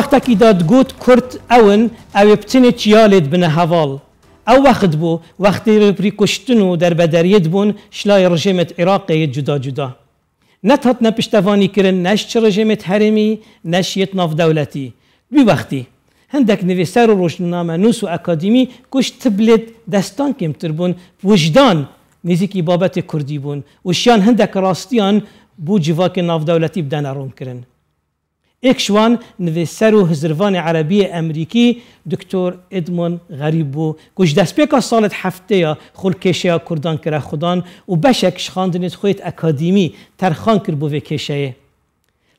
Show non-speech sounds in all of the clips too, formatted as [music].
وەختێکی دادگوت کورت ئەون ئەوێ بچینێ چیالێت بنە هەواڵ. ئەو وەخت بوو وەختی ڕپری کوشتن و دەربەدەریت بوون شلای ڕژێمت عێراقەیە جودا جودا. نەتهات نەپشتەوانی کردن نەش چ ڕژێمت هەرێمی نەشیت نافدەولەتی. دوی وەختی. هەندێک نوێسەر و ڕۆژنامە نووس و ئەکادمی کوشت تبلێت دەستان کمتر بوون وجدان نزیکی بابەتی کوردی بوون وشیان هەندێک ڕاستیان بوو جیواکە نافدەولەتی بدەنە ڕوونکردن. اكشوان نویسرو هزروان عربی امریکی دکتور ادمون غریب بو گوش دست پیکا سالت هفته یا خلکشه کردان کرا خودان و بشک شخاندنت خویت اکادیمی ترخان کر بو کشه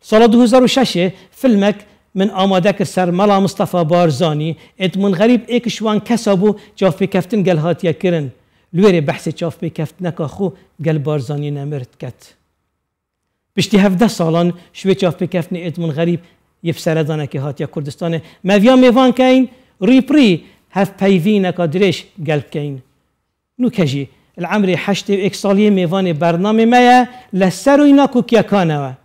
سال 2006 فیلمک من آماده که سر ملا مصطفى بارزانی ادمون غریب اکشوان کسا بو جاف بکفتن گل هاتیا کرن لوری بحث جاف بکفتن نکا خو گل بارزانی نمرد کت پشتی هفده سالان شوی چاف بکفن من غریب یف سردانه که هاتیا کردستانه مویا میوان کین ری پری هف پیوین کادرش گلب کین نو کجی العمر حشت ایک سالی میوان برنامه میا لسر و اینا کوکیا کانه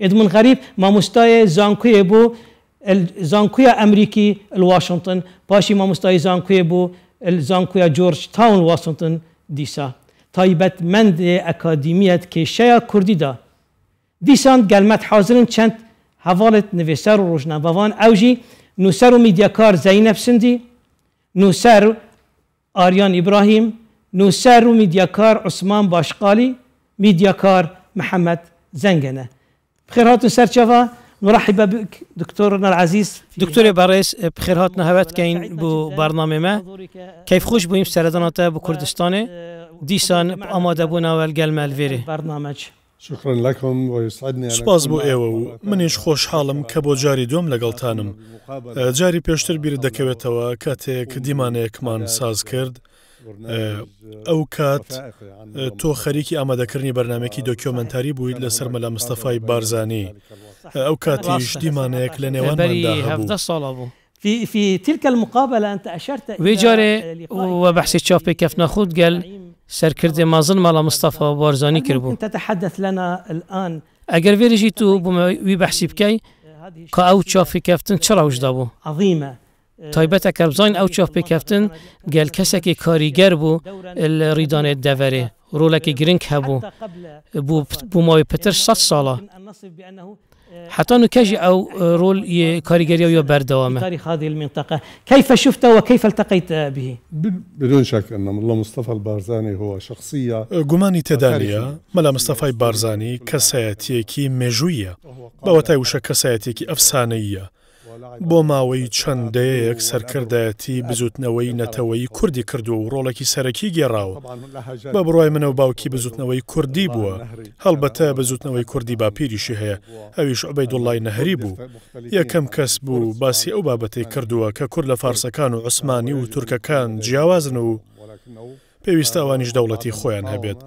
ادمون غریب ماموستای زانکوی بو زانکوی امریکی الواشنطن پاشی ماموستای زانکوی بو زانکوی جورج تاون واشنطن دیسا تایبت مند اکادیمیت که شیا کردی دا دیسان گلمت حاضرن چند حوالت نویسر و بابان اوجی نوسر و میدیاکار زینب سندی نوسر آریان ابراهیم نوسر و میدیاکار عثمان باشقالی ميدياكار محمد زنجنا بخير هاتو سرچوا مرحبا بك دكتورنا العزيز دكتور باريس بخير هاتنا هبت كاين بو برنامج ما كيف خوش بويم سرداناتا بو كردستان ديسان بأمادة بونا والقلمة الفيري برنامج سپاس بۆ ئێوە و منیش خۆشحاڵم کە بۆ جاری دۆم لەگەڵتانم جاری پێشتر بیر دەکەوێتەوە کاتێک دیمانەیەکمان ساز کرد ئەو کات تۆ خەریکی ئامادەکردنی بەرنمێکی دۆکیۆمەنتاری بوویت لە سەرمەلا مستەفای بارزانانی ئەو کاتیش دیمانەیەک لە نێواندا ساڵە بوو. في في تلك المقابلة أنت أشرت ويجاري وبحثي تشوف بكيف ناخذ قال سركرد مازن مصطفى بارزاني كربو انت تتحدث لنا الان اگر وێرەژی تو بووی بەحسی بکەی کە ئەو چافی کەفتن چ ڕەوشدا بوو عظیمە تایبەتە کە بزانین ئەو چاف پێکەفتن گەل کەسێکی کاریگەر بوو لە ڕیدانێت دەڤێ ڕۆلێکی گرنگ هەبوو بوو ماوەی پتر 600 ساڵە حتى نكاجي أو رول كاريجيريا ويا بردوامة تاريخ هذه المنطقة كيف شفته وكيف التقيت به؟ بدون شك أن الله مصطفى البارزاني هو شخصية جماني تدانية ملا مصطفى بارزاني كسياتيكي مجوية بوتايوشا كسياتيكي أفسانية بۆ ماوەی چەندەیەک سەرکردایەتی بزوتنەوەی نەتەوەی کوردی کردو و ڕۆڵێکی سەرەکی گێڕاوە بە بڕای منە و باوکی بزوتنەوەی کوردی بووە هەڵبەتە بزوتنەوەی کوردی باپیریشی هەیە ئەویش ئەبەی دوڵای نەهری بوو یەکەم کەس بوو باسی ئەو بابەتەی کردووە کە کورد لە فارسەکان و عوسمانی و تورکەکان جیاوازن و پێویستە ئەوانیش دەوڵەتی خۆیان هەبێت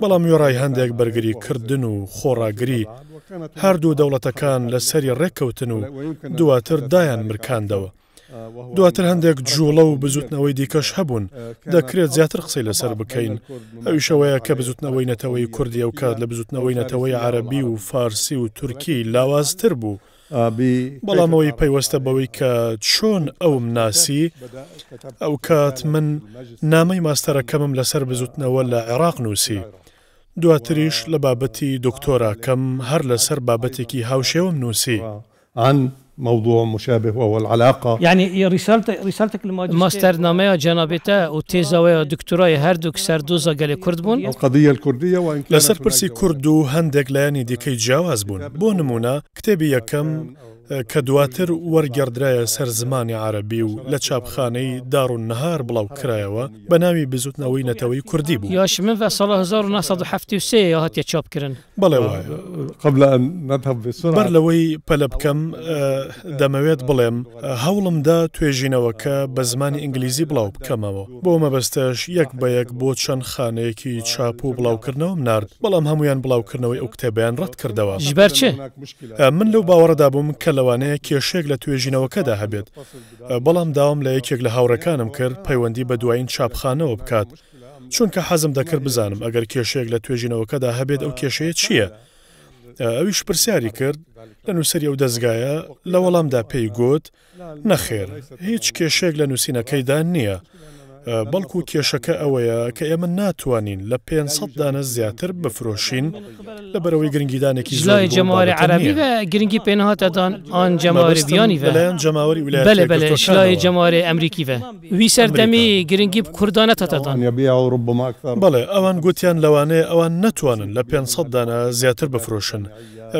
بەڵام یۆڕای هەندێک بەرگری کردن و خۆڕاگری هەردوو دەوڵەتەکان لە سەری ڕێککەوتن و دواتر دایان مرکاندەوە دواتر هەندێک جوڵە و بزوتنەوەی دیکەش هەبوون دەکرێت زیاتر قسەی لەسەر بکەین ئەویشەوەیە کە بزوتنەوەی نەتەوەی کوردی ئەو کات لە بزوتنەوەی نەتەوەی عربی و فارسی و تورکی لاوازتر بوو. بەڵام ئەوی پەیوەستە بەوەی کە چۆن ئەوم ناسی ئەو کات من نامەی ماستەرەکەمم لەسەر بزوتنەوە لە عێراق نووسی. دواتریش لە بابەتی دکتۆراکەم هەر لەسەر بابەتێکی هاوشێوم نووسی. عن موضوع مشابه وهو العلاقة يعني رسالتك رسالتك الماجستير ماستر جنابي جنابتا و تيزا و دكتوراي هر سردوزا قال كردبون القضية الكردية وإن كانت لسر برسي كردو هندك لاني ديكي جاواز بون بونمونا كتابي يكم کە دواتر وەرگەردرایە سەر زمانی عربی و لە چاپخانەی داڕون نەهار بڵاو کرایەوە بە ناوی بزوتنەوەی نەتەوەی کوردی بوو یاشمن بە ساڵ 1970 هااتە چاپکردن بڵێ بەر لەوەی پەلە بکەم دەمەوێت بڵێم هەوڵمدا توێژینەوەکە بە زمانی ئینگلیزی بڵاو بکەمەوە بۆ مەبەستەش یەک بە یەک بۆ چەند خانەیەکی چاپ و بڵاوکردنەوەم نرد بەڵام هەمویان بڵاوکردنەوەی ئەو کتێبیان ڕەت کردەوە ژبەر من لەو باوەڕدا بووم کە لەوانەیە کێشێک لە توێژینەوەکەدا هەبێت بەڵام داوام لە یەکێک لە هاوڕەکانم کرد پەیوەندی بە دوایین چاپخانەوە بکات چونکە حەزم دەکرد بزانم ئەگەر کێشێک لە توێژینەوەکەدا هەبێت ئەو کێشەیە چییە؟ ئەویش پرسیاری کرد لە نووسری ئەو دەستگایە لە وەڵامدا پێی گوت نەخێر هیچ کێشێک لە نووسینەکەیدا نییە بەڵکو کێشەکە ئەوەیە کە ئێمە ناتوانین لە 500 دانە زیاتر بفرۆشین لە بەرەوەی گرنگیدانێکی زلای جەماوەری عربی بە گرنگی پێنەهاتەدان ئەن جەماوەری بیانی لەلایەن جەماوەری بەلێ بەلێ شلای جەماوەری ئەمریکی بە وی سەردەمی گرنگی کوردانەتەتەدان بەڵێ ئەوان گوتیان لەوانەیە ئەوان نتوانن لە 500 دانە زیاتر بفرۆشن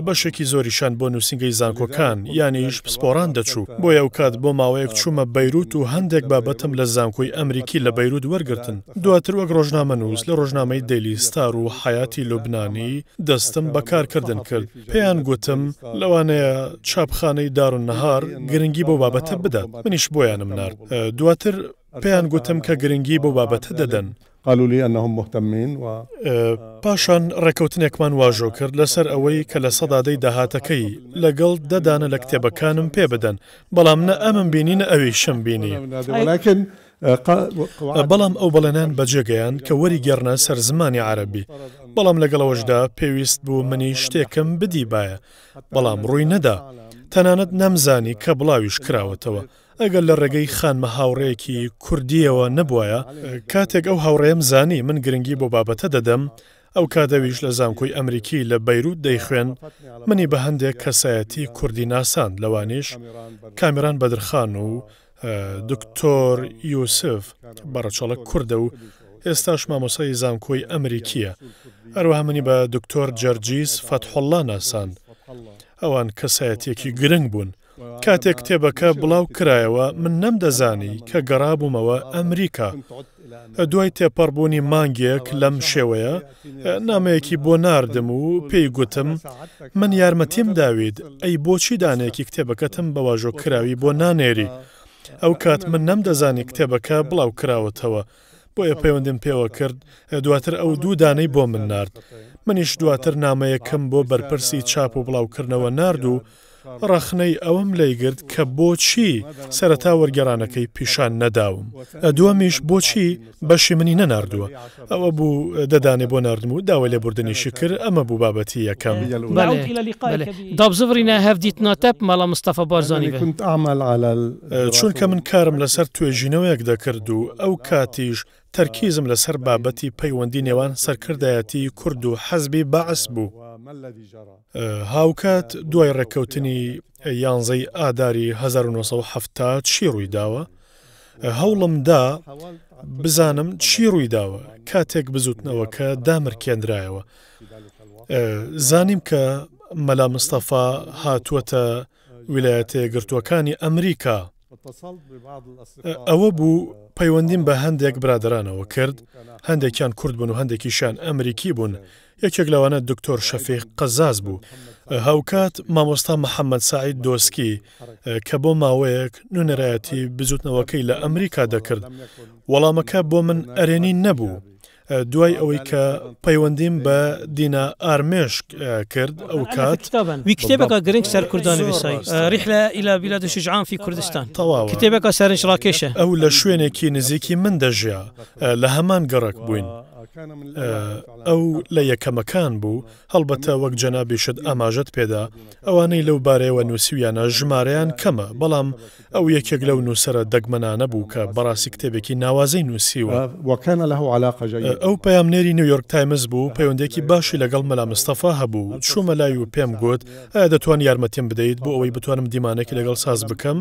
بەشێکی زۆریشان بۆ نووسنگی زانکۆکان یانیش پسپۆران دەچوو بۆ ئەو کات بۆ ماوەیەک چوومە بەیروت و هەندێک بابەتم لە زانکۆی ئەمریکی کۆمەڵێکی لە بەیرود وەرگتن دواتر وەک ڕۆژنامە نووس لە ڕۆژنامەی دەلیستار و حیاتی لوبنانی دەستم بەکارکردن کرد پێیان گوتم لەوانەیە چاپخانەی دارون نەهار گرنگی بۆ بابەتە بدات منیش بۆیانم نرد دواتر پێیان گوتم کە گرنگی بۆ بابەتە دەدەن قالولی ئەنەهم محتەمین و پاشان ڕێکەوتنێکمان واژۆ کرد لەسەر ئەوەی کە لە سەدادەی داهاتەکەی لەگەڵ دەدانە لە کتێبەکانم پێ بدەن بەڵام نە ئەمم بینینە ئەوی شم بینی. بەڵام ئەو بەڵێنان بەجێگەیان کە وەری گەڕنە سەر زمانی عربی بەڵام لەگەڵەوەشدا پێویست بوو منی شتێکم بدی باە بەڵام ڕووی نەدا تەنانەت نەمزانی کە بڵاویش کراوەتەوە ئەگەر لە ڕێگەی خانمە هاوڕەیەکی کوردیەوە نبووایە کاتێک ئەو هاوڕێم زانی من گرنگی بۆ بابەتە دەدەم ئەو کادەویش لە زانکۆی ئەمریکی لە بەیروت دەیخوێن منی بە هەندێک کەسایەتی کوردی ناسان لەوانش کامیران بەدرخان و دکتۆر یوسف بەڕەچۆڵە کووردە و ئێستاش مامۆسای زانکۆی ئەمریکیە ئەروها منی بە دکتۆر جەرجیز فەتحۆڵا ناسان ئەوان کەسایەتێکی گرنگ بوون کاتێک کتێبەکە بڵاو کرایەوە من نەمدەزانی کە گەڕابوومەوە ئەمریکا دوای تێپەڕبوونی مانگیەک لەم شێوەیە نامەیەکی بۆ نردم و پێی گوتم من یارمەتیم داوید ئەی بۆچی دانەیەکی کتێبەکەتم بەواژۆ کراوی بۆ نانێری ئەو کات من نەمدەزانی کتێبەکە بڵاو کراوەتەوە بۆیە پەیوەندم پێوە کرد دواتر ئەو دوو دانەی بۆ من نرد منیش دواتر نامەیەکەم بۆ بەرپرسی چاپ و بڵاوکردنەوە نرد و ڕەخنەی ئەوم لەیگرت کە بۆچی سەرەتا وەرگەرانەکەی پیشان نەداوم دووەمیش بۆچی بەشی منی نەناردووە ئەوە بوو دەدانێ بۆ نردم و داوای لە بردننیشی کرد ئەمە بوو بابەتی یەکەم دابزڕینە هەفدیتناتەپ مەڵە مستەفە بارزانانی چونکە من کارم لەسەر توێژینەوەیەک دەکرد و ئەو کاتیش تەرکیزم لەسەر بابەتی پەیوەندی نێوان سەرکردایەتی کورد و حەزبی بەعس بوو. هاوکات دوای ڕێککەوتنی یانزەی ئاداری 1970 چی ڕووی داوە؟ هەوڵمدا بزانم چی ڕووی داوە کاتێک بزوتنەوەکە دامرکێنرایەوە. زانیم کە مەلا مستەفا هاتووەتە ویلایەتێ گرتووەکانی ئەمریکا ئەوە بوو پەیوەندیم بە هەندێک برادرانەوە کرد هەندێکیان کورد بوون و هەندێکیشان ئەمریکی بوون یەکێک لەوانە دکتۆر شەفیق قەزاز بوو هەوکات مامۆستا محەممەد سعید دۆسکی کە بۆ ماوەیەک نوێنەرایەتی بزوتنەوەکەی لە ئەمریکا دەکرد وەڵامەکە بۆ من ئەرێنی نەبوو دوای ئەوەی کە پەیوەندیم بە دینە ئارمێشک کرد ئەو کات وی کتێبەکە گرنگ سەر کوردان وسای ریحلە ئیلا بیلا دشجان فی کوردستان تەواو کتێبەکە سەرنج ڕاکێشە ئەو لە شوێنێکی نزیکی من دەژیا لە هەمان گەڕک بووین. ئەو لە یەکەمەکان بوو هەڵبەتە وەک جەنابیشت ئاماژەت پێدا ئەوانەی لەو بارەیەوە نووسویانە ژمارەیان کەمە بەڵام ئەو یەکێک لەو نووسرە دەگمەنانە بوو کە بەڕاستی کتێبێکی ناوازەی نووسیوە وەکانە لە علااقژ ئەو پامنێری نیویۆرک تایمز بوو پەیوەندێکی باشی لەگەڵ مەلا مستەفا هەبوو چوومە لای و پێم گوت ئایا دەتوان یارمەتیم بدەیت بۆ ئەوەی بتوانم دیمانێکی لەگەڵ ساز بکەم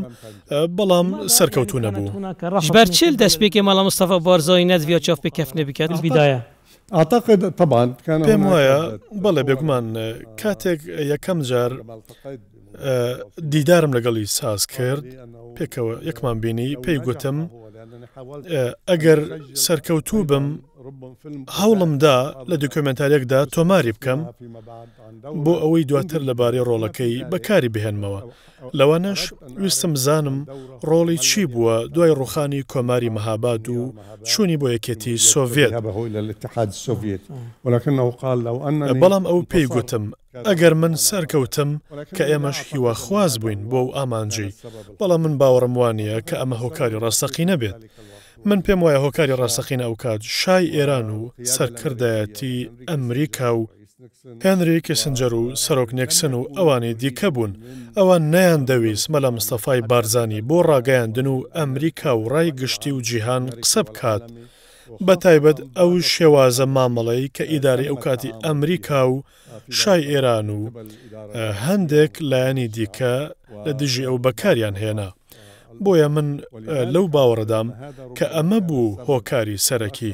بەڵام سەرکەوتو نەبوو ژبەرچیل دەستپێکی مەلا مستەفا بارزۆی نەتڤیا چاف بکەف نەبیکات بیدایە ئاتەقد تەبان پێم وایە بەڵێ بێگومان کاتێک یەکەم جار دیدارم لەگەڵی ساز کرد پێکەوە یەکمان بینی پێی گوتم ئەگەر سەرکەوتوو بم هەوڵمدا لە دکۆمنتارێکدا تۆماری بکەم بۆ ئەوەی دواتر لەبارەی ڕۆڵەکەی بەکاری بهێنمەوە لەوانەش ویستم زانم ڕۆڵی چی بووە دوای ڕوخانی کۆماری مەهاباد و چوونی بۆ یەکێتی سۆڤێت بەڵام ئەو پێی گوتم ئەگەر من سەرکەوتم کە ئێمەش هیواخواز بووین بۆ ئامانجی بەڵام من باوەڕم وانە کە ئەمە هۆکاری ڕاستەقی نەبێت من پێم وایە هۆکاری ڕاستەقینە ئەو کات شای ئێران و سەرکردایەتی ئەمریکا و هێنری کسنجەر و سەرۆک نێکسن و ئەوانی دیکە بوون ئەوان نەیان دەویست مەلا مستەفای بارزانانی بۆ ڕاگەیاندن و ئەمریکا و ڕای گشتی و جیهان قسە بکات. بە تایبەت ئەو شێوازە مامەڵەی کە ئیداری ئەو کاتی ئەمریکا و شای ئێران و هەندێک لایەنی دیکە لە دژی ئەو بەکاریان هێنا. بۆیە من لەو باوەڕدام کە ئەمە بوو هۆکاری سەرەکی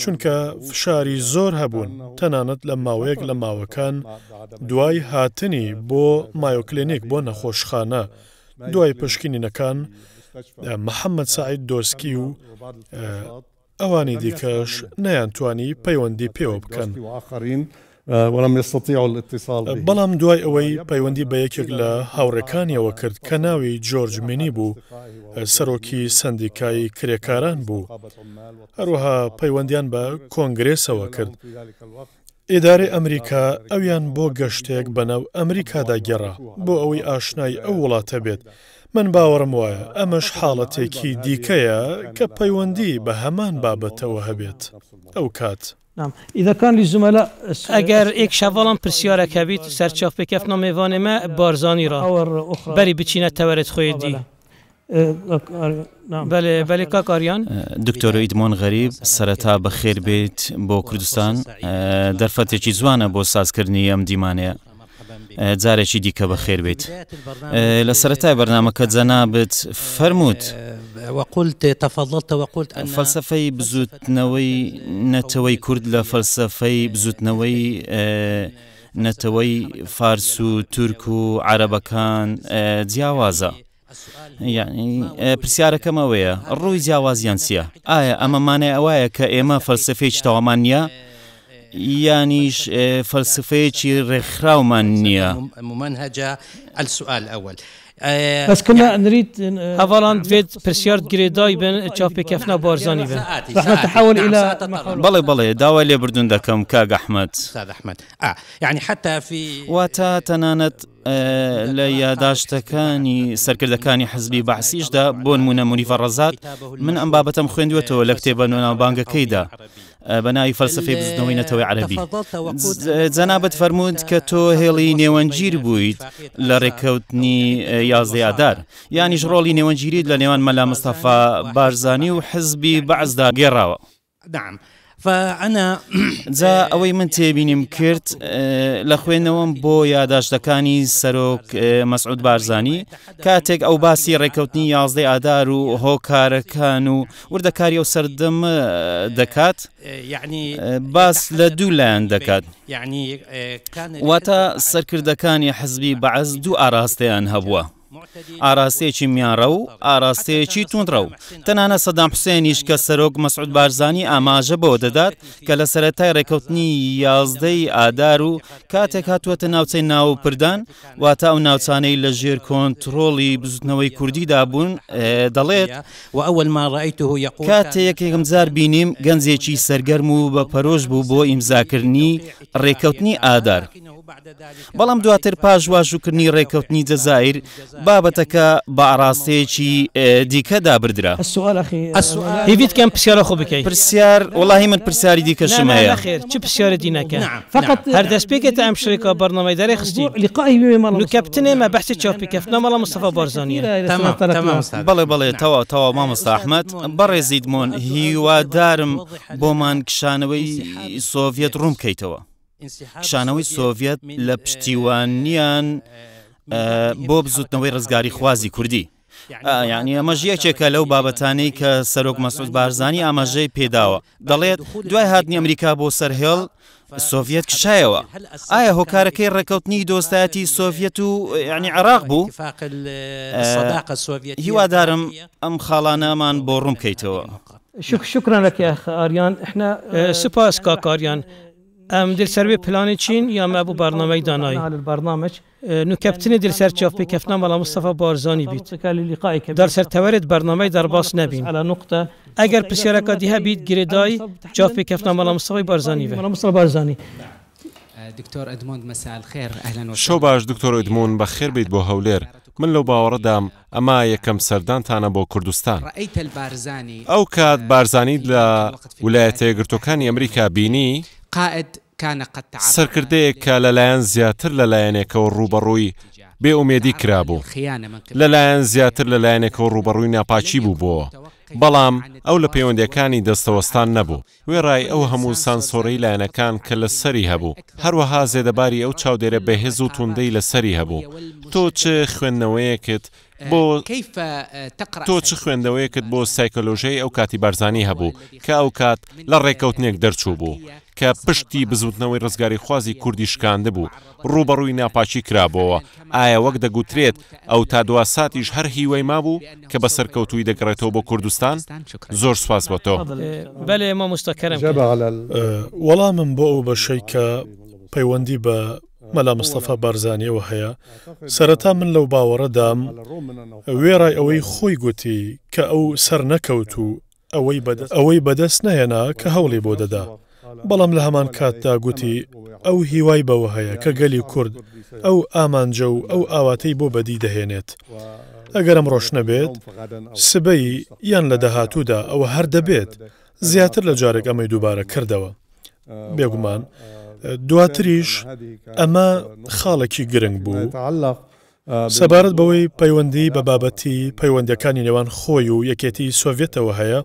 چونکە فشاری زۆر هەبوون تەنانەت لە ماوەیەک لە ماوەکان دوای هاتنی بۆ مایۆکلێنێک بۆ نەخۆشخانە دوای پشکنینەکان محەممەد سعید دۆسکی و ئەوانی دیکەش نەیانتوانی پەیوەندی پێوە بکەن. وەڵام ێستتی ئەو اتصال بەڵام دوای ئەوەی پەیوەندی بە یەکێک لە هاوڕەکانیەوە کرد کە ناوی جۆرج منی بوو سەرۆکی سندیکایی کرێکاران بوو هەروەها پەیوەندیان بە کۆنگرێسەوە کرد ئێدارە ئەمریکا ئەویان بۆ گەشتێک بەنەو ئەمریکادا گەڕا بۆ ئەوەی ئاشنای ئەو وڵاتە بێت من باوەڕم وایە ئەمەش حاڵەتێکی دیکەیە کە پەیوەندی بە هەمان بابەتەوە هەبێت ئەو کات. اگر یک شوالان پرسیار کبید سرچاف بکف نامیوان ما بارزانی را بری بچینه تورد خوی دی بله بله کاکاریان دکتۆر ئیدمان غەریب سەرەتا بە خێر بێت بۆ کوردستان دەرفەتێکی جوانە بۆ سازکردنی ئەم دیمانەیە جارێکی دیکە بە خێر بێت لە سەتای بەرنمەکە جەنابێت فەرمووت وەقلت تەفەڵت وەقلت فەلسفەی بزوتنەوەی نەتەوەی کورد لە فەلسفەی بزوتنەوەی نەتەوەی فارس و تورک و عربەکان جیاوازە. یعنی پرسیارەکەم ئەوەیە ڕووی جیاوازیان چییە؟ ئایا ئەمەمانە ئەوایە کە ئێمە فەلسفێکی تەوامان نیە؟ یانیش فەلسفەیەکی ڕێکخراومان نییە منهجە ئەسوال ئەول. بەس کە نريد هەواڵان دوێت پرسیارد گرێدای بن چاپێکەفنا بارزانانی بن تحول إلى بڵێ بڵێ داوای لێبردون دەکەم کاگەحمد ئەحمد يعني حتى في واتە تنانت لە یاداشتەکانی سەرکردەکانی حزبی بەحسیشدا بۆ نمونە منیفە ڕزات من ئەم بابەتم خوێندوێتەوە لە کتێبە نۆناوبانگەکەیدا بەناوی فەلسفی بزنەوەی نەتەوەی عەربی جەنابەت فەرمونند کە تۆ هێڵی نێوەنگیر بوویت لە ڕێککەوتنی یازیادار یانیش ڕۆڵی نێوەنگیریت لە نێوان مەلا مستەفا بارزانی و حزبی بەعزدا گێڕاوە. جا ئەوەی [coughs] من تێبینیم کرد لە خوێنەوەم بۆ یاداشتەکانی سەرۆک مەسعود بارزانانی کاتێک ئەو باسی ڕێکەوتنی یازدەی ئادار و هۆکارەکان و وردەکاری و سەردەم دەکات یعنی باس لە دوو لایەن دەکات یعنی واتە سەرکردەکانی حزبی بەعز دوو ئاراستەیان هەبووە ئاراستەیەکی میانڕە و ئاراستەیەکی تونڕە و تەنانە سەدام حوسێنیش کە سەرۆک مەسعود بارزانانی ئاماژە بۆ دەدات کە لە سەتای ڕێکەوتنی یازدەی ئادار و کاتێک هاتووەتە ناوچەی ناوپردان واتە ئەو ناوچانەی لە ژێر کۆنتترۆڵی بزنەوەی کوردیدا بوون دەڵێت و ئەوەل ماڕایتەوە یق کاتێکێکم زار بینیم گەنجێکی سەرگەرم و بە پەرۆژ بوو بۆ ئیمزاکردنی ڕێکەوتنی ئادار بەڵام دواتر پاش واژووکردنی ڕێککەوتنی جەزایر بابەتەکە بە ئاراستەیەکی دیکە دابدرا هیویت کەم پرسیارە خۆ بکەیت پرسیار وڵی من پرسیاری دیکەشم هەیە خێر چ پرسیارە دینەکە فقط هەردەست پێکێتە ئەم شرێکە بەرنەمەی دەرێ خستی کەپتنێمە بەحتی چاپیکەفتە مەڵە مستەفا بارزانانی بڵێ بڵێ تەوا تەوا مامەستاحمەد بەڕێزیدمۆن هیوادارم بۆمان کشانەوەی سۆڤێت ڕوومکەیتەوە شانەوەی سۆڤەت لە پشتیوانیان بۆ بزوتنەوەی ڕزگاری خوازی کوردی. ینی ئەمەژ یەکێکە لەو بابەتانی کە سەرۆک مەسود بارزانانی ئاماژەی پێداوە دەڵێت دوای هاتنی ئەمریکا بۆ سەرهێڵ سۆڤەت کشایەوە ئایا هۆکارەکەی ڕێکەوتنی دۆستایەتی سۆڤەت و ینی عراق بوو هیوادارم ئەم خاڵانەمان بۆ ڕوومکەیتەوە. شکران لك يا اخ اريان احنا سپاس كاكاريان ام دل سر به پلانی چین یا ما بو برنامه دانایی نو نو دل سر چاف به کفنا مالا مصطفی بارزانی بیت در سر تورد برنامه در باس نبین اگر پسیارکا دیها بیت گریدای چاف به کفنا مالا مصطفی بارزانی بارزانی دکتۆر ئەدمۆند مەسال خێر شۆ باش دکتۆر ئەدمون بخیر خێر بیت بۆ هەولێر من لەو باوەڕەدام ئەما یەکەم سەردانتانە بۆ کوردستان او کاد بارزانی لولایت گرتوکانی امریکا بینی قائد کانە قەت سەرکردەیەک کە لەلایەن زیاتر لەلایەنێکەوە ڕوبەڕووی بێ ئومێدی کرابوو لەلایەن زیاتر لەلایەنێکەوە ڕوبەڕووی ناپاچی بوو بووە بەڵام ئەو لە پەیوەندەکانی دەستەوەستان نەبوو وێڕای ئەو هەموو سانسۆڕی لایەنەکان کە لە سەری هەبوو هەروەها زێدەباری ئەو چاودێرە بەهێز و توندەی لە سەری هەبوو تۆ چ خوێندنەوەیەکت بۆ تۆ چ خوێندەوەیەکت بۆ سایکۆلۆژەی ئەو کاتی بارزانانی هەبوو کە ئەو کات لە ڕێکەوتنێک دەرچوو بوو کە پشتی بزوتنەوەی ڕزگاری خوازی کوردی شکاندە بوو ڕوبەڕووی ناپاچی کرابەوە ئایا وەک دەگوترێت ئەو تا دو ساتیش هەر هیوەی ما بوو کە بە سەرکەوتوی دەگەڕێتەوە بۆ کوردستان زۆر سواز بە تۆ بەێ ئێمە مستەکەرم وەڵامم بۆ ئەو بەشەی کە پەیوەندی بە مەلا مستەفا بارزانیەوە هەیە سەرەتا من لەو باوەڕەدام وێڕای ئەوەی خۆی گوتی کە ئەو سەر نەکەوت و ئەوەی ئەوەی بەدەست نەهێنا کە هەوڵی بۆ دەدا بەڵام لە هەمان کاتدا گوتی ئەو هیوای بەوە هەیە کە گەلی کورد ئەو ئامانجە و ئەو ئاواتەی بۆ بەدی دەهێنێت. ئەگەرم ڕۆژ نەبێت سبەی یان لە داهاتوودا ئەوە هەر دەبێت زیاتر لە جارێک ئەمەی دووبارە کردەوە. بێگومان دواتریش ئەمە خاڵێکی گرنگ بوو. سەبارەت بەوەی پەیوەندی بە بابەتی پەیوەندەکانی نێوان خۆی و یەکێتی سۆڤێتەوە هەیە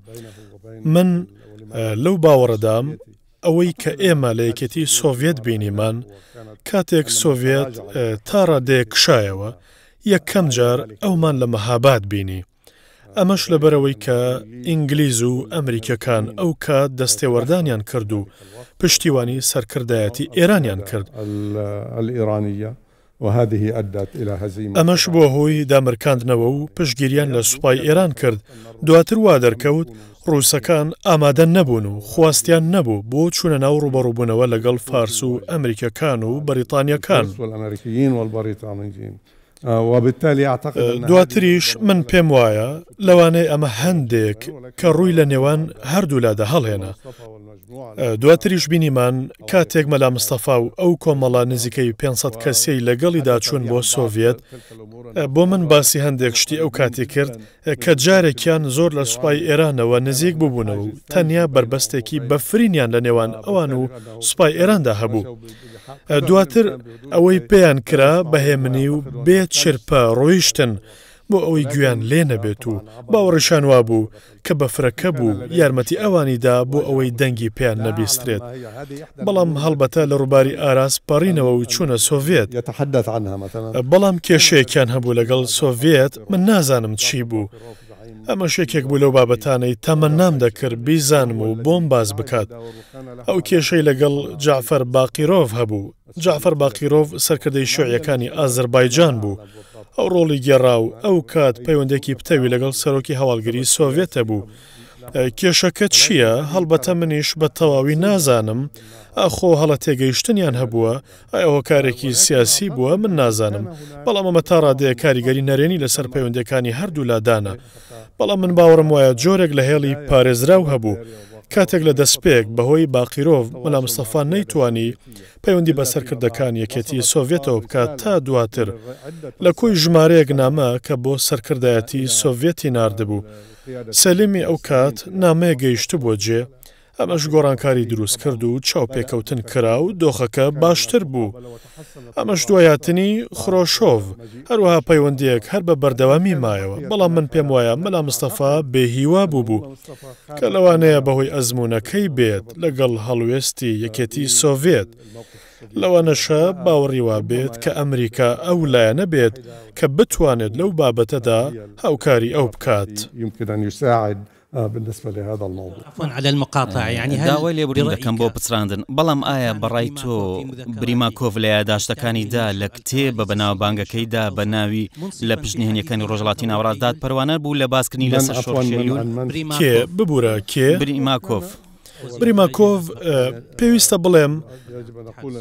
من لەو باوەڕەدام ئەوەی کە ئێمە لە یەکەتی سۆڤێت بینیمان کاتێک سۆڤێت تا ڕادەیە کشایەوە یەکەم جار ئەومان لە مەهاباد بینی. ئەمەش لەبەرەوەی کە ئینگلیز و ئەمریکەکان ئەو کات دەستێوەردانیان کرد و پشتیوانی سەرکردایەتی ئێرانیان کرد ئێرانە. ئەمەش بۆ هۆی دامرکاندنەوە و پشگیریان لە سوپای ئێران کرد دواتر وا دەرکەوت ڕووسەکان ئامادە نەبوون و خواستیان نەبوو بۆ چوونە ناو ڕوبەڕووبوونەوە لەگەڵ فارس و ئەمریکەکان و بەریتانیەکان دواتریش من پێم وایە لەوانەیە ئەمە هەندێک کە ڕووی لە نێوان هەردوولادا هەڵێنا دواتریش بینیمان کاتێک مەلا مستەفا و ئەو کۆمەڵا نزیکەی 500 کەسەی لەگەڵیدا چوون بۆ سۆڤێت بۆ من باسی هەندێک شتی ئەو کاتی کرد کە جارێکیان زۆر لە سوپای ئێرانەوە نزیک ببوونەوە و تەنیا بربەستێکی بەفرینیان لە نێوان ئەوان و سوپای ئێراندا هەبوو. دواتر ئەوەی پێیان کرا بەهێمنی و بێت شرپە ڕۆیشتن بۆ ئەوەی گویان لێ نەبێت و باوەڕشان وا بوو کە بەفرەکە بوو یارمەتی ئەوانیدا بۆ ئەوەی دەنگی پێیان نەبیسترێت بەڵام هەڵبەتە لە ڕووباری ئاراس پەڕینەوە و چوونە سۆڤێت بەڵام کێشەیەکیان هەبوو لەگەڵ سۆڤێت من نازانم چی بوو ئەمە شێکێک بوو لەو بابەتانەی تەمە نام دەکرد بیزانم و بۆم باز بکات ئەو کێشەی لەگەڵ جعفەر باقیرۆڤ هەبوو جعفەر باقیرۆڤ سەرکردەی شوعیەکانی ئازربایجان بوو ئەو ڕۆڵی گێڕاو ئەو کات پەیوەندێکی پتەوی لەگەڵ سەرۆکی هەواڵگری سۆڤێتە بوو کێشەکە چییە هەڵبەتە منیش بە تەواوی نازانم ئەخۆ هەڵە تێگەیشتنیان هەبووە ئەوە کارێکی سیاسی بووە من نازانم بەڵام ئەمە تا ڕادەیە کاریگەری نەرێنی لەسەر پەیوەندەکانی هەردوو لادانە بەڵام من باوەڕم وایە جۆرێک لە هێڵی پارێزراو هەبوو کاتێک لە دەستپێک بەهۆی باقیرۆڤ مەلا مستەفان نەیتوانی پەیوەندی بەسەرکردەکان یەکێتی سۆڤێتەوە بکات تا دواتر لە کۆی ژمارەیەک نامە کە بۆ سەرکردایەتی سۆڤێتی نردبوو سەلیمی ئەو کات نامەیە گەیشت بۆ جێ ئەمەش گۆڕانکاری دروست کرد و چاو پێکەوتن کرا و دۆخەکە باشتر بوو. ئەمەش دوایاتنی خرۆشۆڤ هەروەها پەیوەندیەک هەر بە بەردەوامی مایەوە بەڵام من پێم وایە مەلا مستەفا بێهیوا بوو بوو کە لەوانەیە بەهۆی ئەزمونونەکەی بێت لەگەڵ هەڵوێستی یەکەتی سۆڤێت. لەوانەشە باوەڕیوا بێت کە ئەمریکا ئەو لایەنە بێت کە بتوانێت لەو بابەتەدا هاوکاری ئەو بکات. بالنسبة لهذا الموضوع عفوا على المقاطع يعني داوای لێبوری دەکەم بۆ پچراندن بەڵام ئایا بەڕای تۆ بریما کۆڤ لە یاداشتەکانیدا لە کتێبە بەناوبانگەکەیدا بە ناوی لە پشتنهێنیەکانی ڕۆژڵاتی ناوڕاتدات پەروانە بوو لە باسکردنی لە ببوورە کێ بریما کۆف بریماکۆڤ پێویستە بڵێم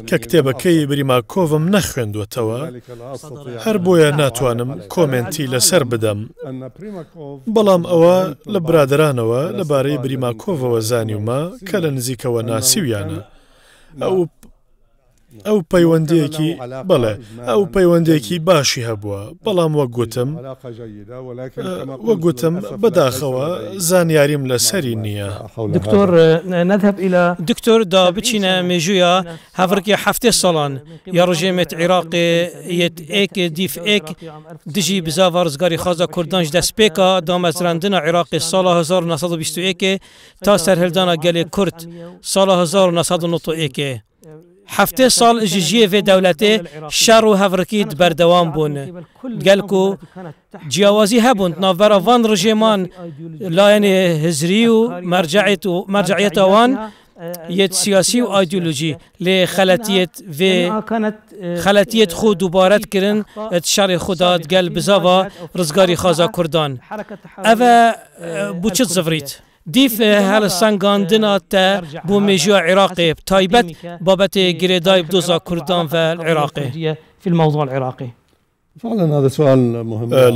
کە کتێبەکەی بریماکۆڤم نەخوێندوێتەوە هەر بۆیە ناتوانم کۆمنتی لەسەر بدەم بەڵام ئەوە لە برادرانەوە لەبارەی بریماکۆڤەوە زانیومە کە لە نزیکەوە ناسیویانە ئەو ئەو پەیوەندیەکی بڵێ ئەو پەیوەندێکی باشی هەبووە بەڵام وە گوتم وە گوتم بەداخەوە زانیاریم لەسەری نییە دکتۆر نذهب إلى دکتۆر دا بچینە مێژویە هەفرکی هەفتێ ساڵان یا ڕژێمێت عێراقی یت ئێک دیف ئێک دژی بزاوارزگاری خازە کوردانش دەستپێکە دامەزراندنە عێراقی ساڵ 1920 تا سەرهلدانە گەلێ کورد ساڵ 1990 1991. سال ساڵ ژژیەێ دەولەتێ شر و هەڤڕکیت بەردەوام بوون گەلک و جیاوازی هەبوون وان رجیمان لاین هزری و مرجعیت و یت سیاسی و لی خلطیت و خلطیت خود دوبارت کرن ات شر خوددات گەل بزاوا رزگاری خازا کردان او بوچت زڤریت. دیف هل سنگان اه، دنا تا بو میجا عراقی تایبت بابت گریدای بدوزا کردان و العراقی في الموضوع العراقي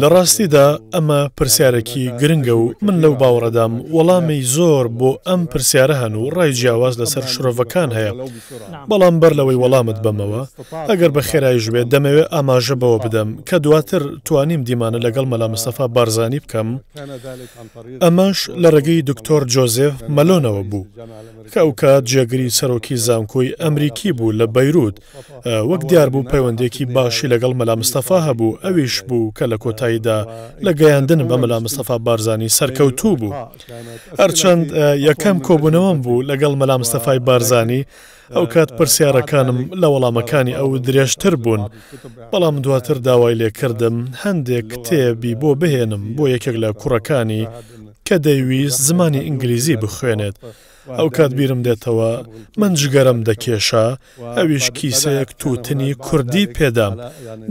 لە ڕاستیدا ئەمە پرسیارێکی گرنگە و من لەو باوەڕەدام وەڵامی زۆر بۆ ئەم پرسیارە هەن و ڕای جیاواز لەسەر شرۆڤەکان هەیە بەڵام بەر لەوەی وەڵامت بمەوە ئەگەر بە خێرایی ژوێت دەمەوێت ئاماژە بەوە بدەم کە دواتر توانیم دیمانە لەگەڵ مەلا مستەفا بارزانانی بکەم ئەمەش لە ڕێگەی دکتۆر جۆزف مەلۆنەوە بوو کە ئەو کات جێگری سەرۆکی زانکۆی ئەمریکی بوو لە بەیروت وەک دیار بوو پەیوەندێکی باشی لەگەڵ مەلا مستەفا هەبوو ئەویش بوو کە لە کۆتاییدا لە گەیاندن بە مەلا مستەفا بارزانانی سەرکەوتوو بوو. هەرچەند یەکەم کۆبوونەوەم بوو لەگەڵ مەلا مستەفای بارزانانی ئەو کات پرسیارەکانم لە وەڵامەکانی ئەو درێژتر بوون بەڵام دواتر داوای لێکردم هەندێک کتێبی بۆ بهێنم بۆ یەکێک لە کوڕەکانی کە دەیویست زمانی ئینگلیزی بخوێنێت ئەو کات بیرم دێتەوە من جگەرم دەکێشا ئەویش کیسەیەک تووتنی کوردی پێدام